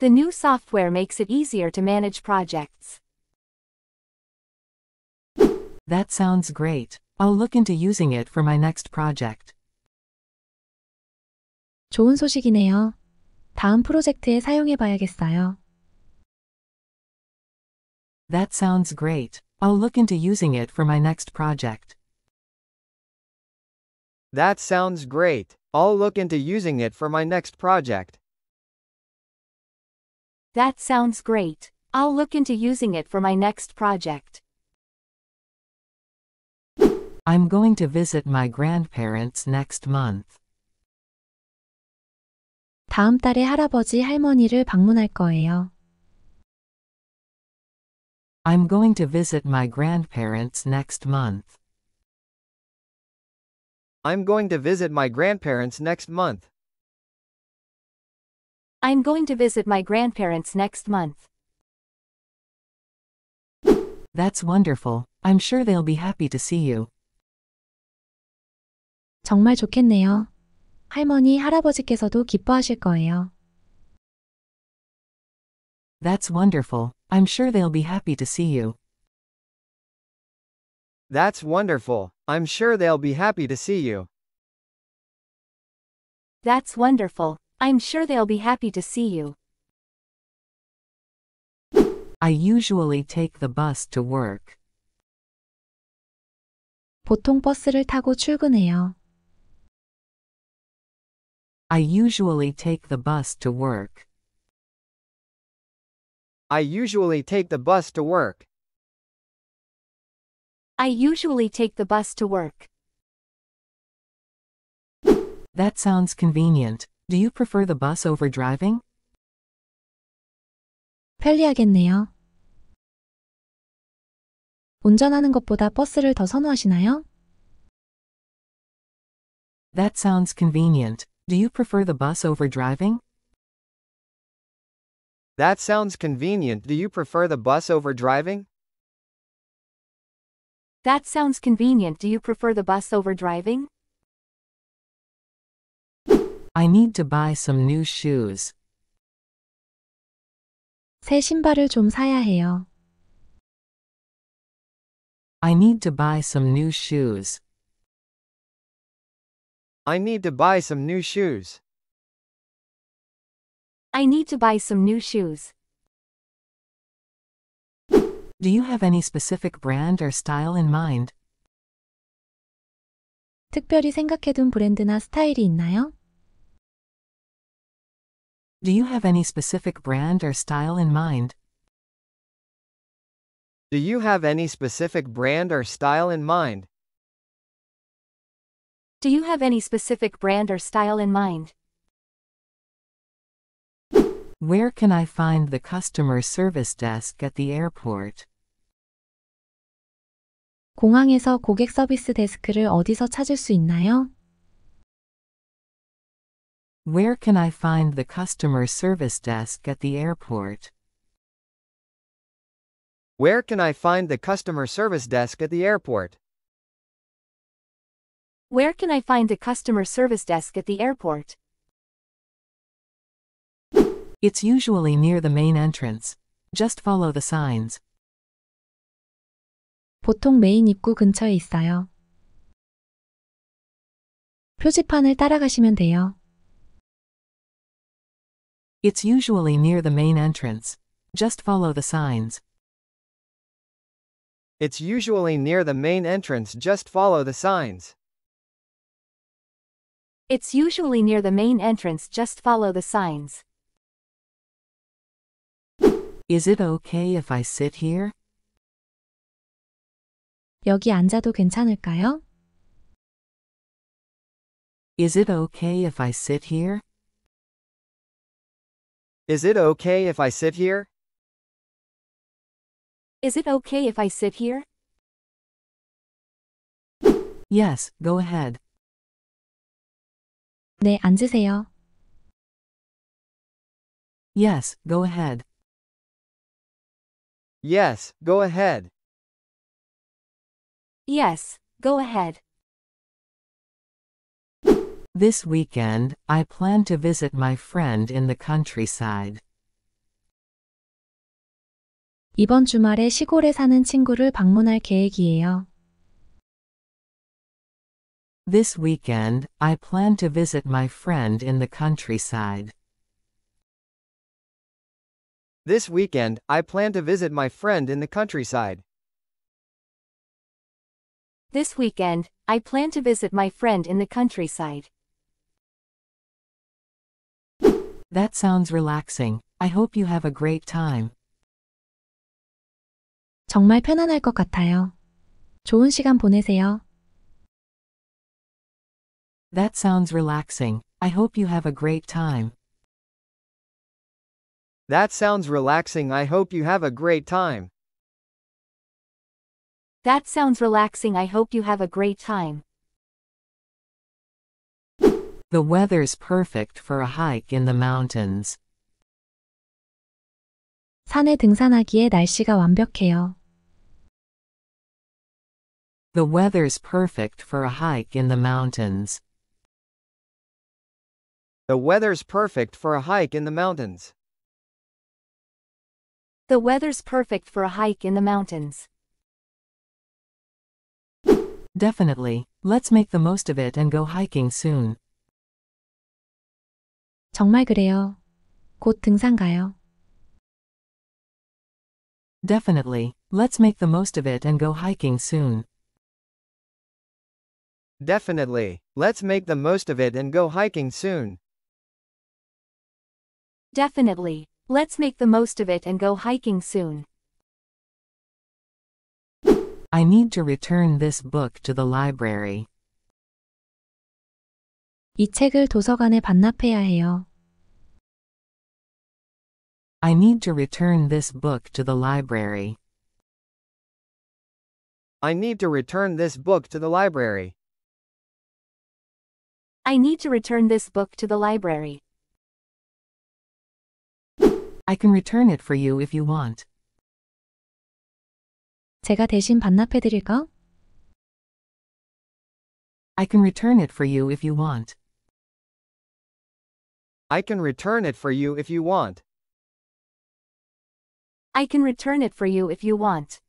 The new software makes it easier to manage projects. That sounds great. I'll look into using it for my next project. 좋은 소식이네요. 다음 프로젝트에 사용해 봐야겠어요. That sounds great. I'll look into using it for my next project. That sounds great. I'll look into using it for my next project. That sounds great. I'll look into using it for my next project. I'm going to visit my grandparents next month. 다음 달에 할아버지 할머니를 방문할 거예요. I'm going to visit my grandparents next month. I'm going to visit my grandparents next month. I'm going to visit my grandparents next month. That's wonderful. I'm sure they'll be happy to see you. 정말 좋겠네요. 할머니, 할아버지께서도 기뻐하실 거예요. That's wonderful. I'm sure they'll be happy to see you. That's wonderful. I'm sure they'll be happy to see you. That's wonderful. I'm sure they'll be happy to see you. I usually take the bus to work. 보통 버스를 타고 출근해요. I usually take the bus to work. I usually take the bus to work. I usually take the bus to work. That sounds convenient. Do you prefer the bus over driving? 편리하겠네요. 운전하는 것보다 버스를 더 선호하시나요? That sounds convenient. Do you prefer the bus over driving? That sounds convenient. Do you prefer the bus over driving? That sounds convenient. Do you prefer the bus over driving? I need to buy some new shoes. 새 신발을 좀 사야 해요. I need to buy some new shoes. I need to buy some new shoes. I need to buy some new shoes. Do you have any specific brand or style in mind? 특별히 생각해둔 브랜드나 스타일이 있나요? Do you have any specific brand or style in mind? Do you have any specific brand or style in mind? Do you have any specific brand or style in mind? Where can I find the customer service desk at the airport? 공항에서 고객 서비스 데스크를 어디서 찾을 수 있나요? Where can I find the customer service desk at the airport? Where can I find the customer service desk at the airport? Where can I find a customer service desk at the airport? It's usually near the main entrance. Just follow the signs. 보통 메인 입구 근처에 있어요. 표지판을 따라가시면 돼요. It's usually near the main entrance. Just follow the signs. It's usually near the main entrance. Just follow the signs. It's usually near the main entrance just follow the signs. Is it okay if I sit here? 여기 앉아도 괜찮을까요? Is it okay if I sit here? Is it okay if I sit here? Is it okay if I sit here? Yes, go ahead. 네, 앉으세요. Yes, go ahead. Yes, go ahead. Yes, go ahead. This weekend, I plan to visit my friend in the countryside. 이번 주말에 시골에 사는 친구를 방문할 계획이에요. This weekend, I plan to visit my friend in the countryside. This weekend, I plan to visit my friend in the countryside. This weekend, I plan to visit my friend in the countryside. That sounds relaxing. I hope you have a great time. 정말 편안할 것 같아요. 좋은 시간 보내세요. That sounds relaxing. I hope you have a great time. That sounds relaxing. I hope you have a great time. That sounds relaxing. I hope you have a great time. The weather's perfect for a hike in the mountains. 산에 등산하기에 날씨가 완벽해요. The weather's perfect for a hike in the mountains. The weather's perfect for a hike in the mountains. The weather's perfect for a hike in the mountains. Definitely, let's make the most of it and go hiking soon. 정말 그래요. 곧 등산 가요. Definitely, let's make the most of it and go hiking soon. Definitely, let's make the most of it and go hiking soon. Definitely, let's make the most of it and go hiking soon. I need to return this book to the library. 이 책을 도서관에 반납해야 해요. I need to return this book to the library. I need to return this book to the library. I need to return this book to the library. I can return it for you if you want. 제가 대신 반납해 드릴까? I can return it for you if you want. I can return it for you if you want. I can return it for you if you want.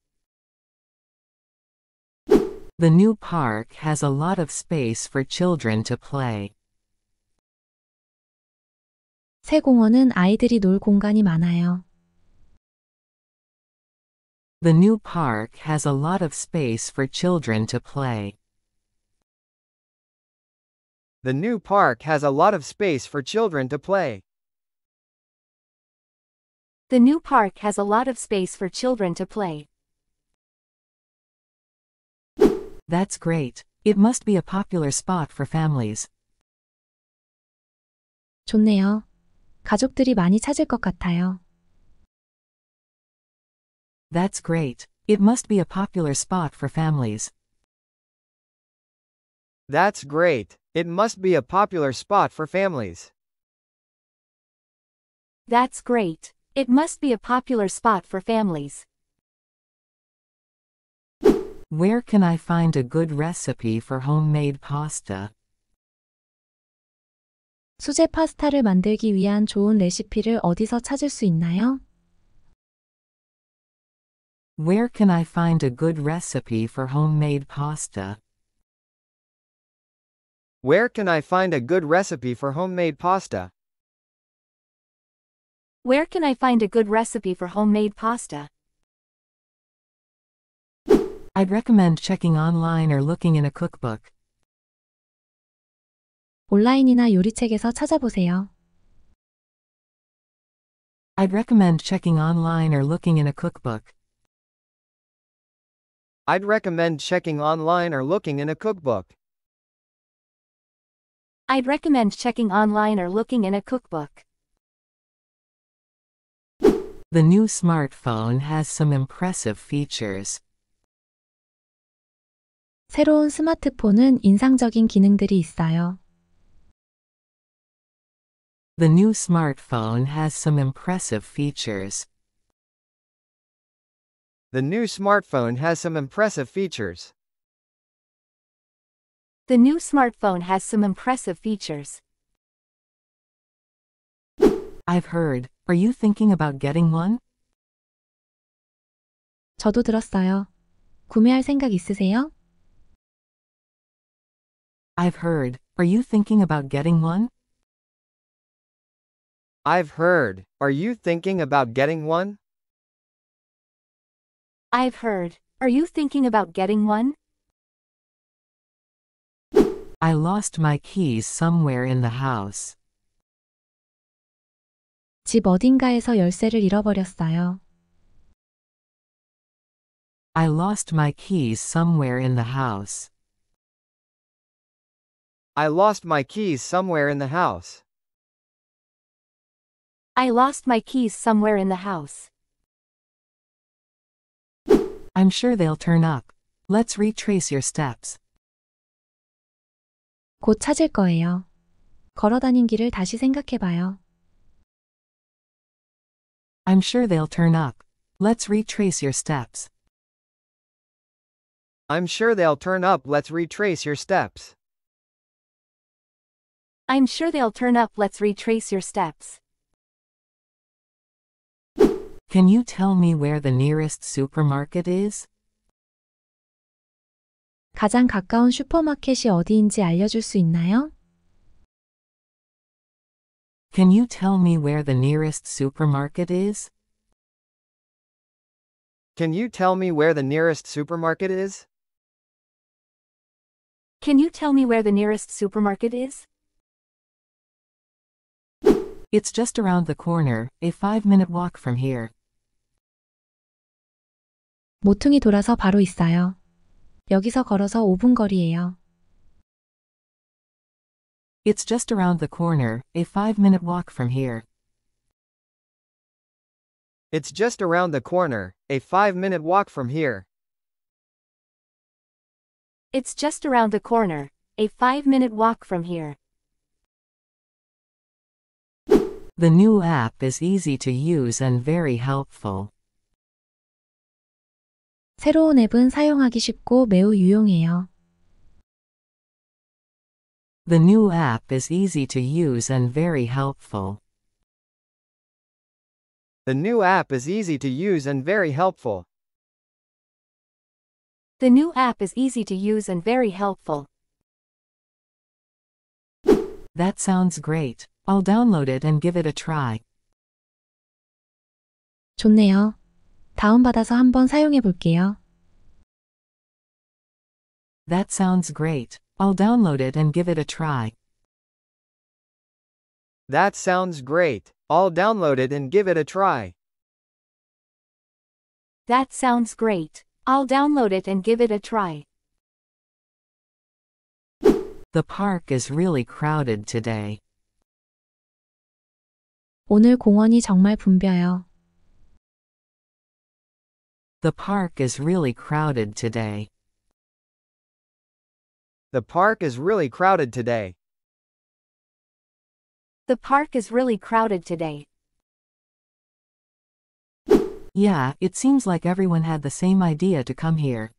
The new park has a lot of space for children to play. 새 공원은 아이들이 놀 공간이 많아요. The new park has a lot of space for children to play. The new park has a lot of space for children to play. The new park has a lot of space for children to play. That's great. It must be a popular spot for families. 좋네요. 가족들이 많이 찾을 것 같아요. That's great. It must be a popular spot for families. That's great. It must be a popular spot for families. That's great. It must be a popular spot for families. Where can I find a good recipe for homemade pasta? 수제 파스타를 만들기 위한 좋은 레시피를 어디서 찾을 수 있나요? Where can I find a good recipe for homemade pasta? Where can I find a good recipe for homemade pasta? Where can I find a good recipe for homemade pasta? I'd recommend checking online or looking in a cookbook. 온라인이나 요리책에서 찾아보세요. I'd recommend checking online or looking in a cookbook. I'd recommend checking online or looking in a cookbook. I'd recommend checking online or looking in a cookbook. The new smartphone has some impressive features. 새로운 스마트폰은 인상적인 기능들이 있어요. The new smartphone has some impressive features. The new smartphone has some impressive features. The new smartphone has some impressive features. I've heard. Are you thinking about getting one? 저도 들었어요. 구매할 생각 있으세요? I've heard. Are you thinking about getting one? I've heard. Are you thinking about getting one? I've heard. Are you thinking about getting one? I lost my keys somewhere in the house. 집 어딘가에서 열쇠를 잃어버렸어요. I lost my keys somewhere in the house. I lost my keys somewhere in the house. I lost my keys somewhere in the house. I'm sure they'll turn up. Let's retrace your steps. 곧 찾을 거예요. 걸어 다닌 길을 다시 봐요. I'm sure they'll turn up. Let's retrace your steps. I'm sure they'll turn up. Let's retrace your steps. I'm sure they'll turn up. Let's retrace your steps. Can you tell me where the nearest supermarket is? 가장 가까운 슈퍼마켓이 어디인지 알려줄 수 있나요? Can you tell me where the nearest supermarket is? Can you tell me where the nearest supermarket is? Can you tell me where the nearest supermarket is? It's just around the corner, a five minute walk from here. 모퉁이 돌아서 바로 있어요. 여기서 걸어서 5분 거리예요. It's just around the corner, a five-minute walk from here. It's just around the corner, a five-minute walk from here. It's just around the corner, a five-minute walk from here. The new app is easy to use and very helpful. 새로운 앱은 사용하기 쉽고 매우 유용해요. The new app is easy to use and very helpful. The new app is easy to use and very helpful. The new app is easy to use and very helpful. That sounds great. I'll download it and give it a try. 좋네요. 다운받아서 한번 사용해 볼게요. That sounds great. I'll download it and give it a try. That sounds great. I'll download it and give it a try. That sounds great. I'll download it and give it a try. The park is really crowded today. 오늘 공원이 정말 붐벼요. The park is really crowded today. The park is really crowded today. The park is really crowded today. Yeah, it seems like everyone had the same idea to come here.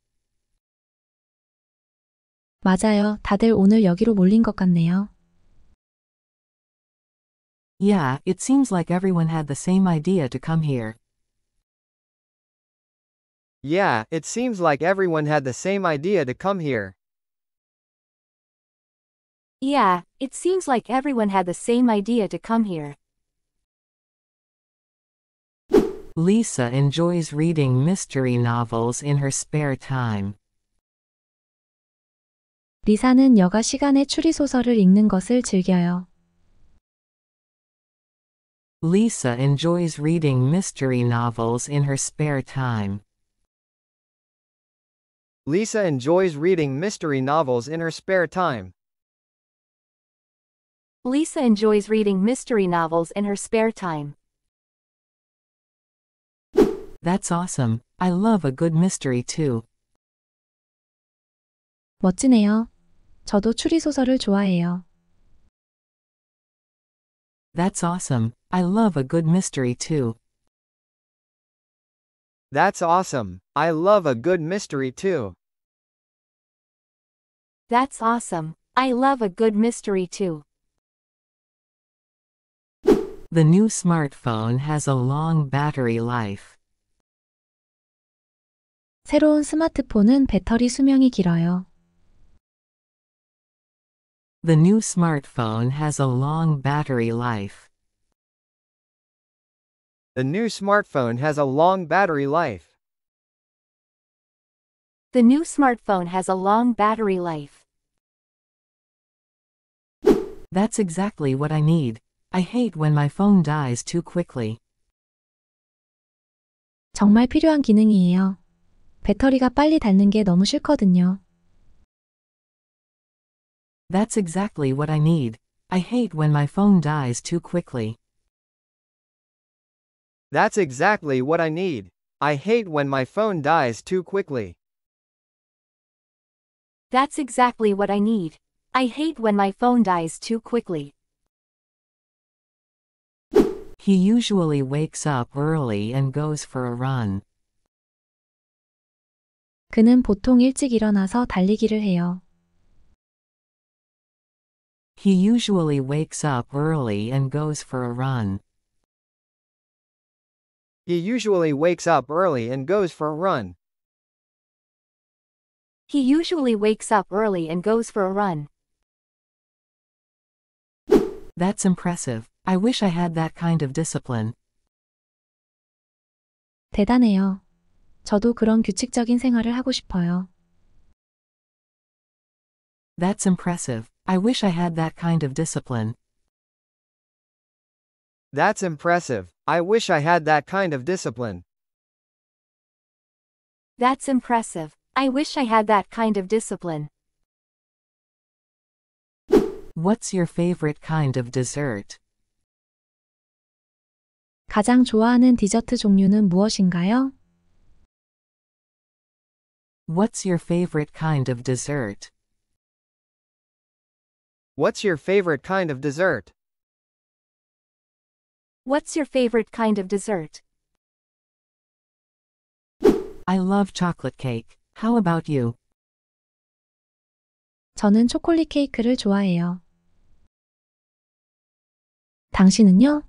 맞아요. 다들 오늘 여기로 몰린 것 같네요. Yeah, it seems like everyone had the same idea to come here. Yeah, it seems like everyone had the same idea to come here. Yeah, it seems like everyone had the same idea to come here. Lisa enjoys reading mystery novels in her spare time. 리사는 여가 시간에 추리 소설을 읽는 것을 즐겨요. Lisa enjoys reading mystery novels in her spare time. Lisa enjoys reading mystery novels in her spare time. Lisa enjoys reading mystery novels in her spare time. That's awesome. I love a good mystery too. 멋지네요. 저도 좋아해요. That's awesome. I love a good mystery too. That's awesome. I love a good mystery too. That's awesome. I love a good mystery too. The new smartphone has a long battery life. 새로운 스마트폰은 배터리 수명이 길어요. The new smartphone has a long battery life. The new smartphone has a long battery life. The new smartphone has a long battery life. That's exactly what I need. I hate when my phone dies too quickly. 정말 필요한 기능이에요. 배터리가 빨리 닳는 게 너무 싫거든요. That's exactly what I need. I hate when my phone dies too quickly. That's exactly what I need. I hate when my phone dies too quickly. That's exactly what I need. I hate when my phone dies too quickly. He usually wakes up early and goes for a run. 그는 보통 일찍 일어나서 달리기를 해요. He usually wakes up early and goes for a run. He usually wakes up early and goes for a run. He usually wakes up early and goes for a run. That's impressive. I wish I had that kind of discipline. 대단해요. 저도 그런 규칙적인 생활을 하고 싶어요. That's impressive. I wish I had that kind of discipline. That's impressive. I wish I had that kind of discipline. That's impressive. I wish I had that kind of discipline. What's your favorite kind of dessert? 가장 좋아하는 디저트 종류는 무엇인가요? What's your favorite kind of dessert? What's your favorite kind of dessert? What's your favorite kind of dessert? I love chocolate cake. How about you? 저는 초콜릿 케이크를 좋아해요. 당신은요?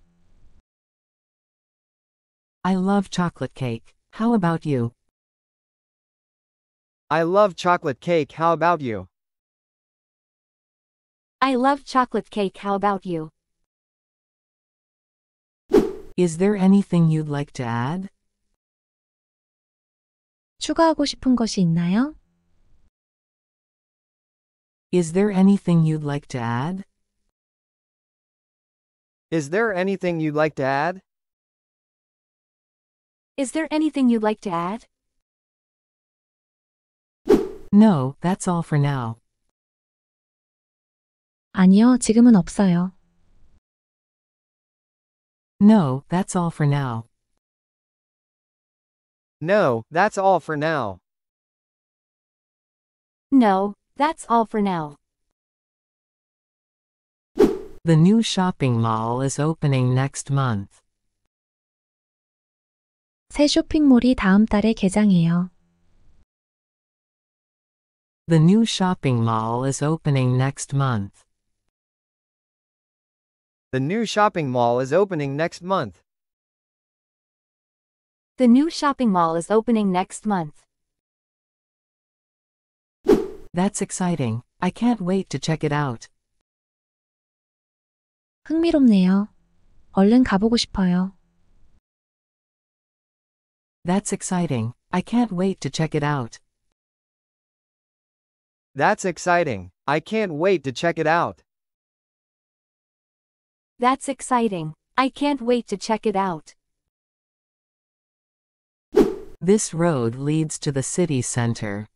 I love chocolate cake. How about you? I love chocolate cake. How about you? I love chocolate cake. How about you? Is there anything you'd like to add? 추가하고 싶은 것이 있나요? Is there anything you'd like to add? Is there anything you'd like to add? Is there anything you'd like to add? No, that's all for now. 아니요, 지금은 없어요. No, that's all for now. No, that's all for now. No, that's all for now. The new shopping mall is opening next month. 새 쇼핑몰이 다음 달에 개장해요. The new shopping mall is opening next month. The new shopping mall is opening next month. The new shopping mall is opening next month. That's exciting. I can't wait to check it out. 흥미롭네요. 얼른 가보고 싶어요. That's exciting. I can't wait to check it out. That's exciting. I can't wait to check it out. That's exciting. I can't wait to check it out. This road leads to the city center.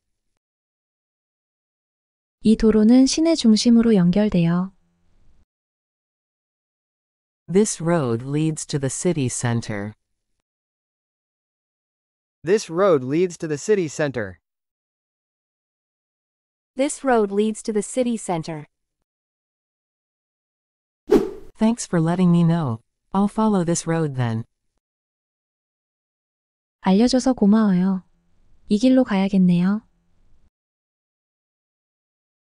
이 도로는 시내 중심으로 연결되어. This road leads to the city center. This road leads to the city center. This road leads to the city center. Thanks for letting me know. I'll follow this road then. 알려줘서 고마워요. 이 길로 가야겠네요.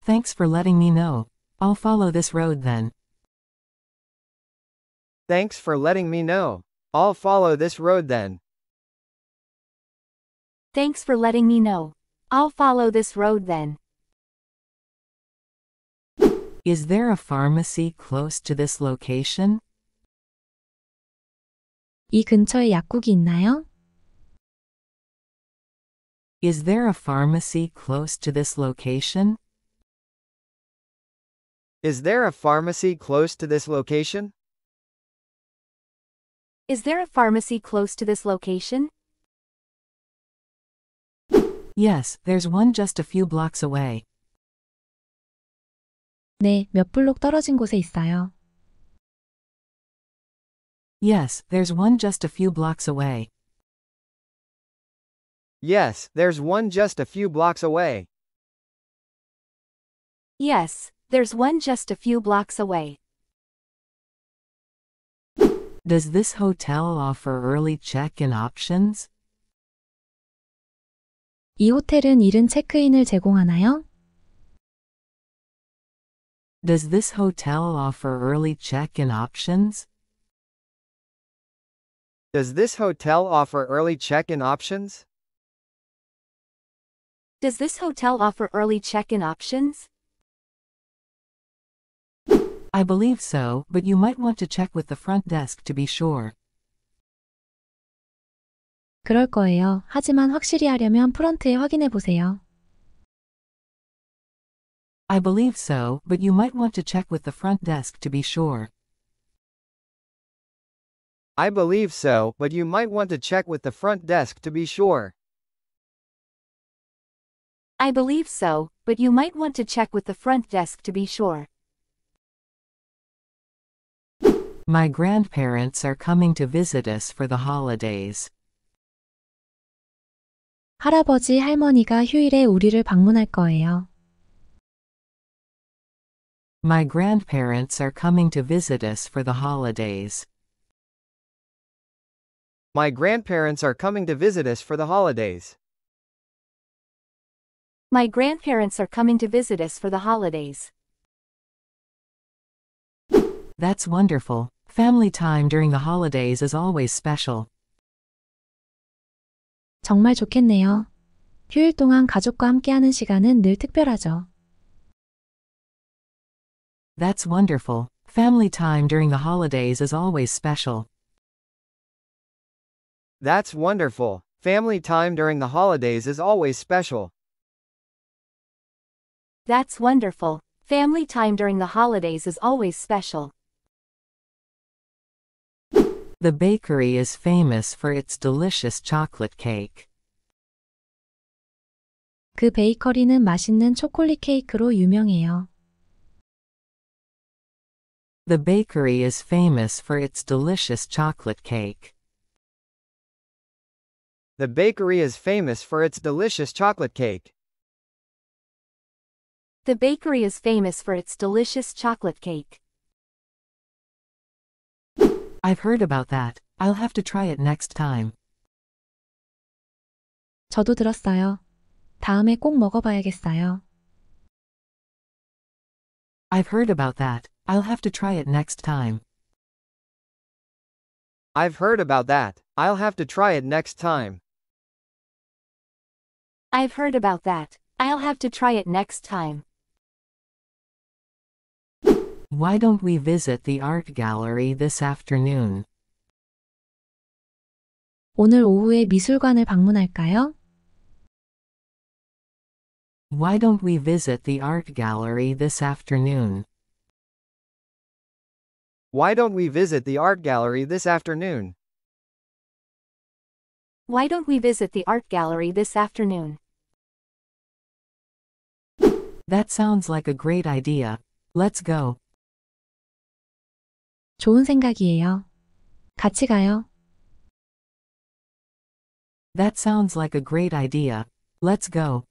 Thanks for letting me know. I'll follow this road then. Thanks for letting me know. I'll follow this road then. Thanks for letting me know. I'll follow this road then. Is there a pharmacy close to this location? 이 근처에 약국이 있나요? Is there a pharmacy close to this location? Is there a pharmacy close to this location? Is there a pharmacy close to this location? Yes, there's one just a few blocks away. 네, 몇 블록 떨어진 곳에 있어요. Yes, there's one just a few blocks away. Yes, there's one just a few blocks away. Yes, there's one just a few blocks away. Does this hotel offer early check-in options? 이 호텔은 이른 체크인을 제공하나요? Does this hotel offer early check-in options? Does this hotel offer early check-in options? Does this hotel offer early check-in options? I believe so, but you might want to check with the front desk to be sure. 그럴 거예요. 하지만 확실히 하려면 프런트에 확인해 보세요. I believe so, but you might want to check with the front desk to be sure. I believe so, but you might want to check with the front desk to be sure. I believe so, but you might want to check with the front desk to be sure. My grandparents are coming to visit us for the holidays. 할아버지 할머니가 휴일에 우리를 방문할 거예요. My grandparents are coming to visit us for the holidays. My grandparents are coming to visit us for the holidays. My grandparents are coming to visit us for the holidays. That's wonderful. Family time during the holidays is always special. 정말 좋겠네요. 휴일 동안 가족과 함께하는 시간은 늘 특별하죠. That's wonderful. Family time during the holidays is always special. That's wonderful. Family time during the holidays is always special. That's wonderful. Family time during the holidays is always special. The bakery is famous for its delicious chocolate cake. 그 베이커리는 맛있는 초콜릿 케이크로 유명해요. The bakery is famous for its delicious chocolate cake. The bakery is famous for its delicious chocolate cake. The bakery is famous for its delicious chocolate cake. I've heard about that. I'll have to try it next time. 저도 들었어요. 다음에 꼭 먹어봐야겠어요. I've heard about that. I'll have to try it next time. I've heard about that. I'll have to try it next time. I've heard about that. I'll have to try it next time. Why don't we visit the art gallery this afternoon? 오늘 오후에 미술관을 방문할까요? Why don't we visit the art gallery this afternoon? Why don't we visit the art gallery this afternoon? Why don't we visit the art gallery this afternoon? That sounds like a great idea. Let's go. 좋은 생각이에요. 같이 가요. That sounds like a great idea. Let's go.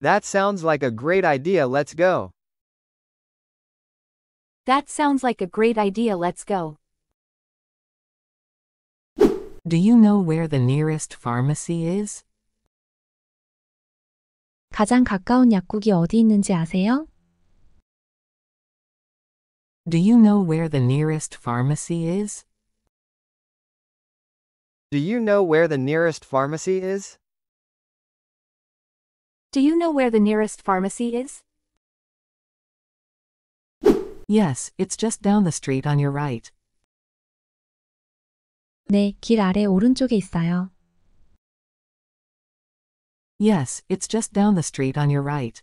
That sounds like a great idea. Let's go. That sounds like a great idea let's go. Do you know where the nearest pharmacy is? 가장 가까운 약국이 어디 있는지 아세요? Do you know where the nearest pharmacy is? Do you know where the nearest pharmacy is? Do you know where the nearest pharmacy is? Yes, it's just down the street on your right. 네, 길 아래 오른쪽에 있어요. Yes, it's just down the street on your right.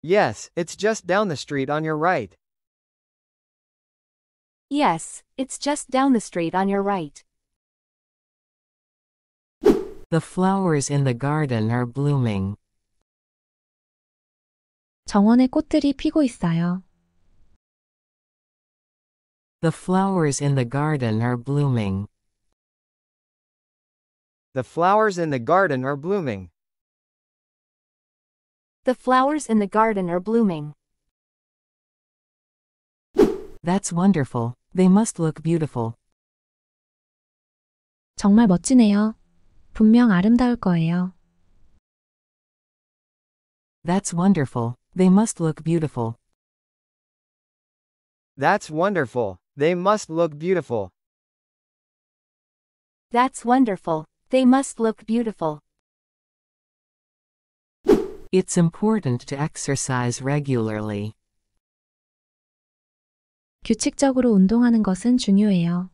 Yes, it's just down the street on your right. Yes, it's just down the street on your right. The flowers in the garden are blooming. 정원에 꽃들이 피고 있어요. The flowers in the garden are blooming. The flowers in the garden are blooming. The flowers in the garden are blooming. That's wonderful. They must look beautiful. 정말 멋지네요. 분명 아름다울 거예요. That's wonderful. They must look beautiful. That's wonderful. They must look beautiful. That's wonderful. They must look beautiful. It's important to exercise regularly. 규칙적으로 운동하는 것은 중요해요.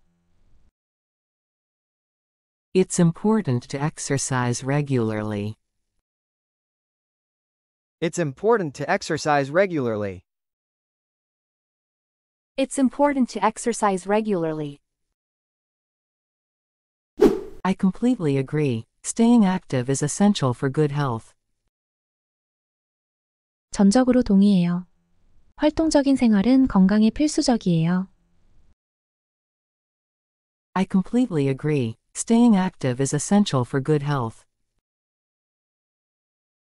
It's important to exercise regularly. It's important to exercise regularly. It's important to exercise regularly. I completely agree. Staying active is essential for good health. 전적으로 동의해요. 활동적인 생활은 건강에 필수적이에요. I completely agree. Staying active is essential for good health.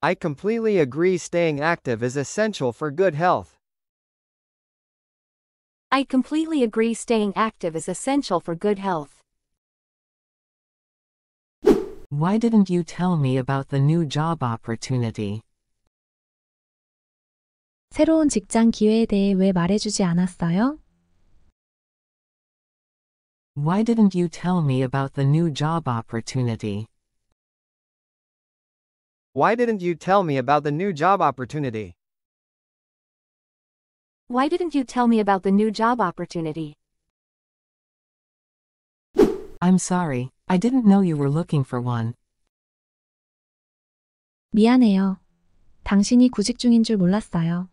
I completely agree staying active is essential for good health. I completely agree staying active is essential for good health. Why didn't you tell me about the new job opportunity? 새로운 직장 기회에 대해 왜 말해주지 않았어요? Why didn't you tell me about the new job opportunity? Why didn't you tell me about the new job opportunity? Why didn't you tell me about the new job opportunity? I'm sorry, I didn't know you were looking for one. 미안해요. 당신이 구직 중인 줄 몰랐어요.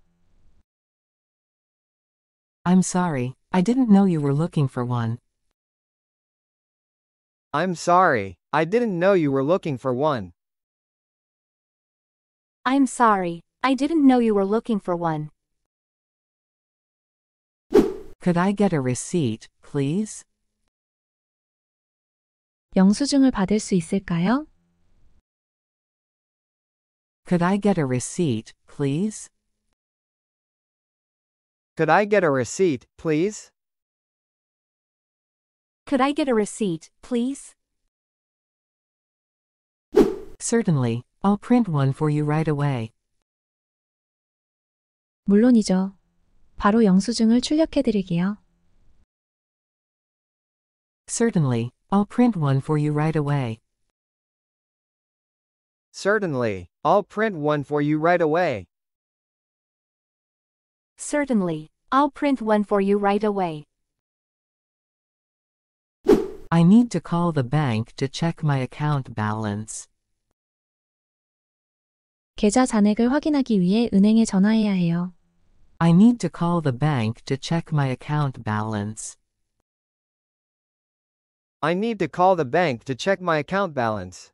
I'm sorry, I didn't know you were looking for one. I'm sorry, I didn't know you were looking for one. I'm sorry, I didn't know you were looking for one. Could I get a receipt, please? 영수증을 받을 수 있을까요? Could I get a receipt, please? Could I get a receipt, please? Could I get a receipt, please? Certainly, I'll print one for you right away. 물론이죠. 바로 영수증을 출력해 드릴게요. Certainly, I'll print one for you right away. Certainly, I'll print one for you right away. Certainly, I'll print one for you right away. I need to call the bank to check my account balance. 계좌 잔액을 확인하기 위해 은행에 전화해야 해요. I need to call the bank to check my account balance. I need to call the bank to check my account balance.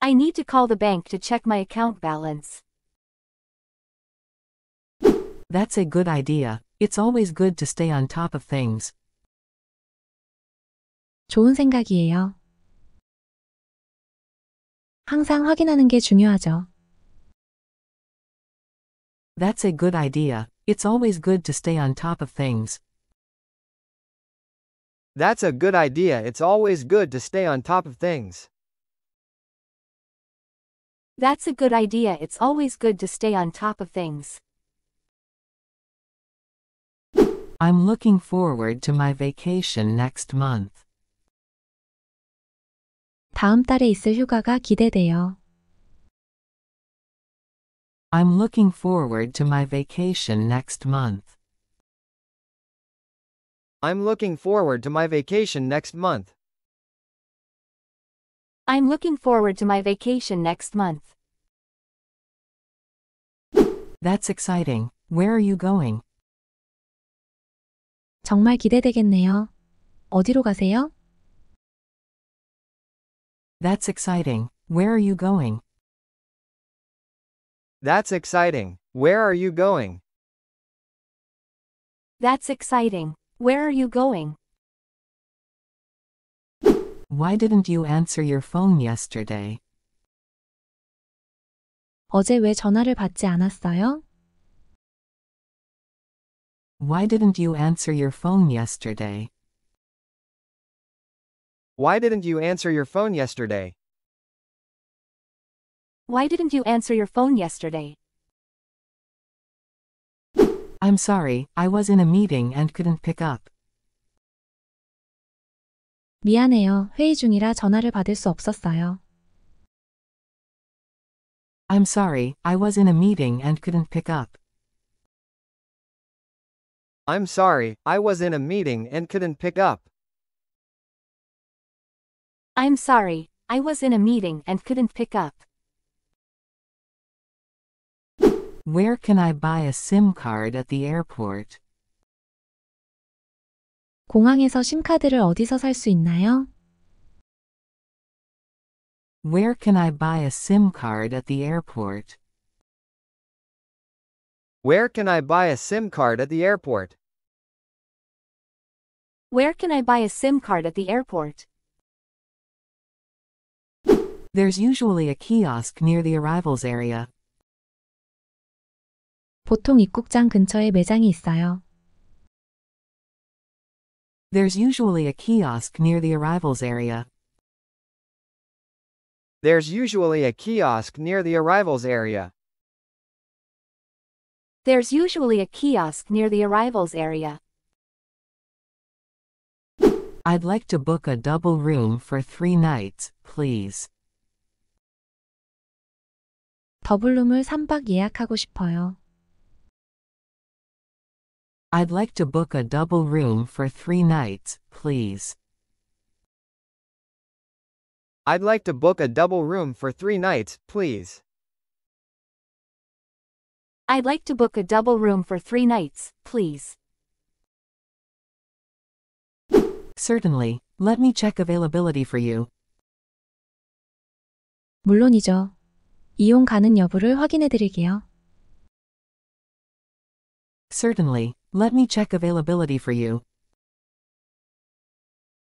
I need to call the bank to check my account balance. That's a good idea. It's always good to stay on top of things. 좋은 생각이에요. 항상 확인하는 게 중요하죠. That's a good idea. It's always good to stay on top of things. That's a good idea. It's always good to stay on top of things. That's a good idea. It's always good to stay on top of things. I'm looking forward to my vacation next month. 다음 달에 있을 휴가가 기대돼요. I'm looking forward to my vacation next month. I'm looking forward to my vacation next month. I'm looking forward to my vacation next month. That's exciting. Where are you going? 정말 기대되겠네요. 어디로 가세요? That's exciting. Where are you going? That's exciting. Where are you going? That's exciting. Where are you going? Why didn't you answer your phone yesterday? 어제 왜 전화를 받지 않았어요? Why didn't you answer your phone yesterday? Why didn't you answer your phone yesterday? Why didn't you answer your phone yesterday? I'm sorry, I was in a meeting and couldn't pick up. 미안해요. 회의 중이라 전화를 받을 수 없었어요. I'm sorry, I was in a meeting and couldn't pick up. I'm sorry, I was in a meeting and couldn't pick up. I'm sorry, I was in a meeting and couldn't pick up. Where can I buy a SIM card at the airport? 공항에서 어디서 있나요? Where can I buy a SIM card at the airport? Where can I buy a SIM card at the airport? Where can I buy a SIM card at the airport? There's usually a kiosk near the arrivals area. 보통 입국장 근처에 매장이 있어요. There's usually a kiosk near the arrivals area. There's usually a kiosk near the arrivals area. There's usually a kiosk near the arrivals area. I'd like to book a double room for three nights, please. 더블룸을 3박 예약하고 싶어요. I'd like to book a double room for three nights, please. I'd like to book a double room for three nights, please. I'd like to book a double room for three nights, please. Certainly, let me check availability for you. 물론이죠. 이용 가능 여부를 확인해 드릴게요. Certainly. Let me check availability for you.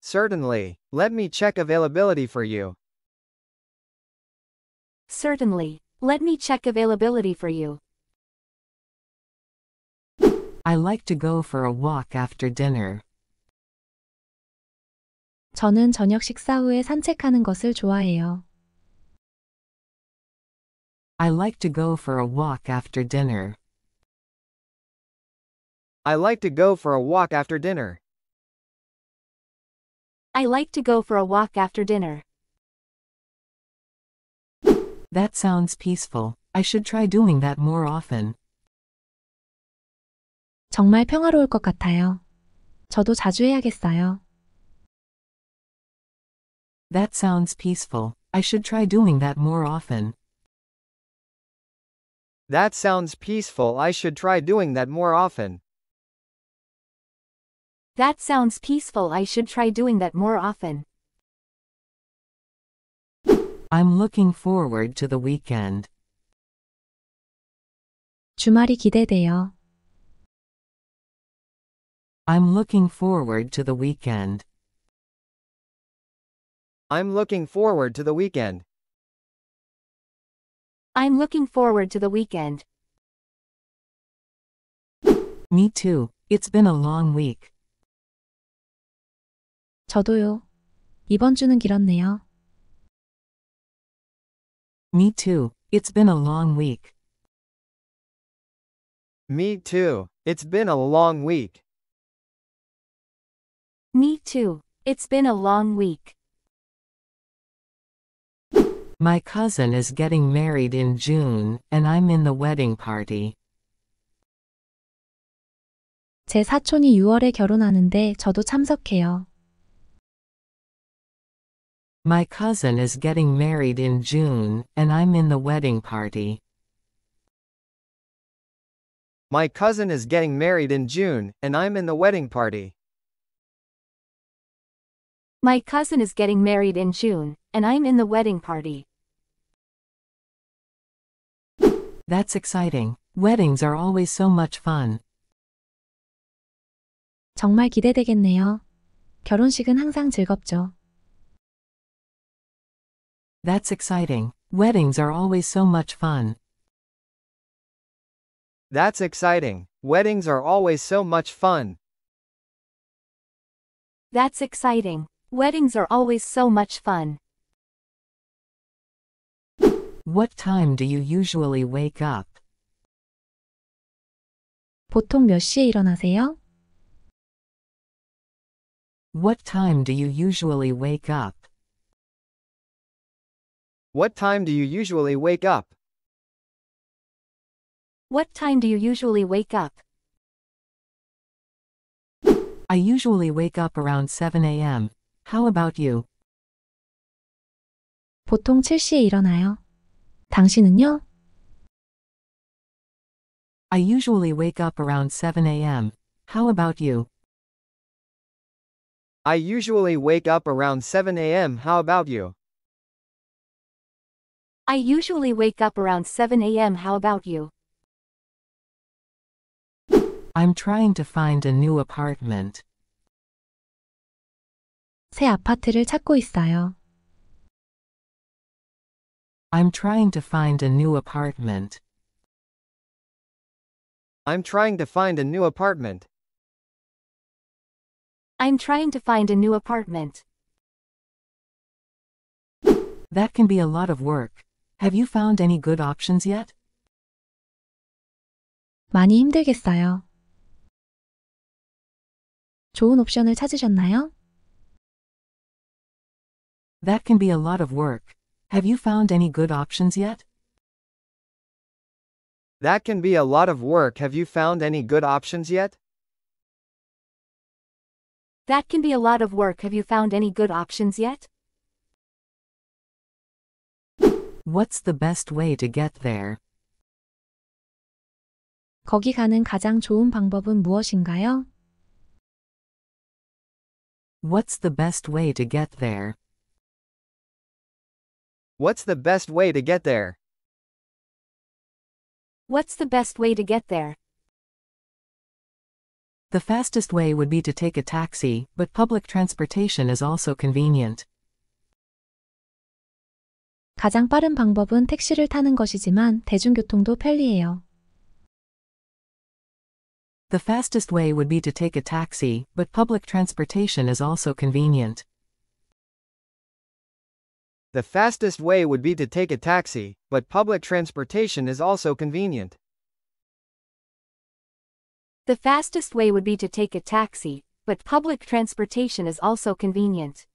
Certainly. Let me check availability for you. Certainly. Let me check availability for you. I like to go for a walk after dinner. 저는 저녁 식사 후에 산책하는 것을 좋아해요. I like to go for a walk after dinner. I like to go for a walk after dinner. I like to go for a walk after dinner. That sounds peaceful. I should try doing that more often. 정말 평화로울 것 같아요. 저도 자주 해야겠어요. That sounds peaceful. I should try doing that more often. That sounds peaceful. I should try doing that more often. That sounds peaceful. I should try doing that more often. I'm looking forward to the weekend. 주말이 기대돼요. I'm looking forward to the weekend. I'm looking forward to the weekend. I'm looking forward to the weekend. Me too. It's been a long week. 저도요. 이번 주는 길었네요. Me too. It's been a long week. Me too. It's been a long week. Me too. It's been a long week. My cousin is getting married in June, and I'm in the wedding party. 제 사촌이 6월에 결혼하는데 저도 참석해요. My cousin is getting married in June, and I'm in the wedding party. My cousin is getting married in June, and I'm in the wedding party. My cousin is getting married in June, and I'm in the wedding party. That's exciting. Weddings are always so much fun. 정말 기대되겠네요. 결혼식은 항상 즐겁죠. That's exciting. Weddings are always so much fun. That's exciting. Weddings are always so much fun. That's exciting. Weddings are always so much fun. What time do you usually wake up? 보통 몇 시에 일어나세요? What time do you usually wake up? What time do you usually wake up? What time do you usually wake up? I usually wake up around 7 a.m. How about you? 보통 7시에 일어나요. 당신은요? I usually wake up around 7 a.m. How about you? I usually wake up around 7 a.m. How about you? I usually wake up around 7 a.m. How about you? I'm trying to find a new apartment. 새 아파트를 찾고 있어요. I'm trying to find a new apartment. I'm trying to find a new apartment. I'm trying to find a new apartment. That can be a lot of work. Have you found any good options yet? 많이 힘들겠어요. 좋은 옵션을 찾으셨나요? That can be a lot of work. Have you found any good options yet? That can be a lot of work. Have you found any good options yet? That can be a lot of work. Have you found any good options yet? What's the best way to get there? 거기 가는 가장 좋은 방법은 무엇인가요? What's the best way to get there? What's the best way to get there? What's the best way to get there? The fastest way would be to take a taxi, but public transportation is also convenient. 가장 빠른 방법은 택시를 타는 것이지만 대중교통도 편리해요. The fastest way would be to take a taxi, but public transportation is also convenient. The fastest way would be to take a taxi, but public transportation is also convenient. The fastest way would be to take a taxi, but public transportation is also convenient.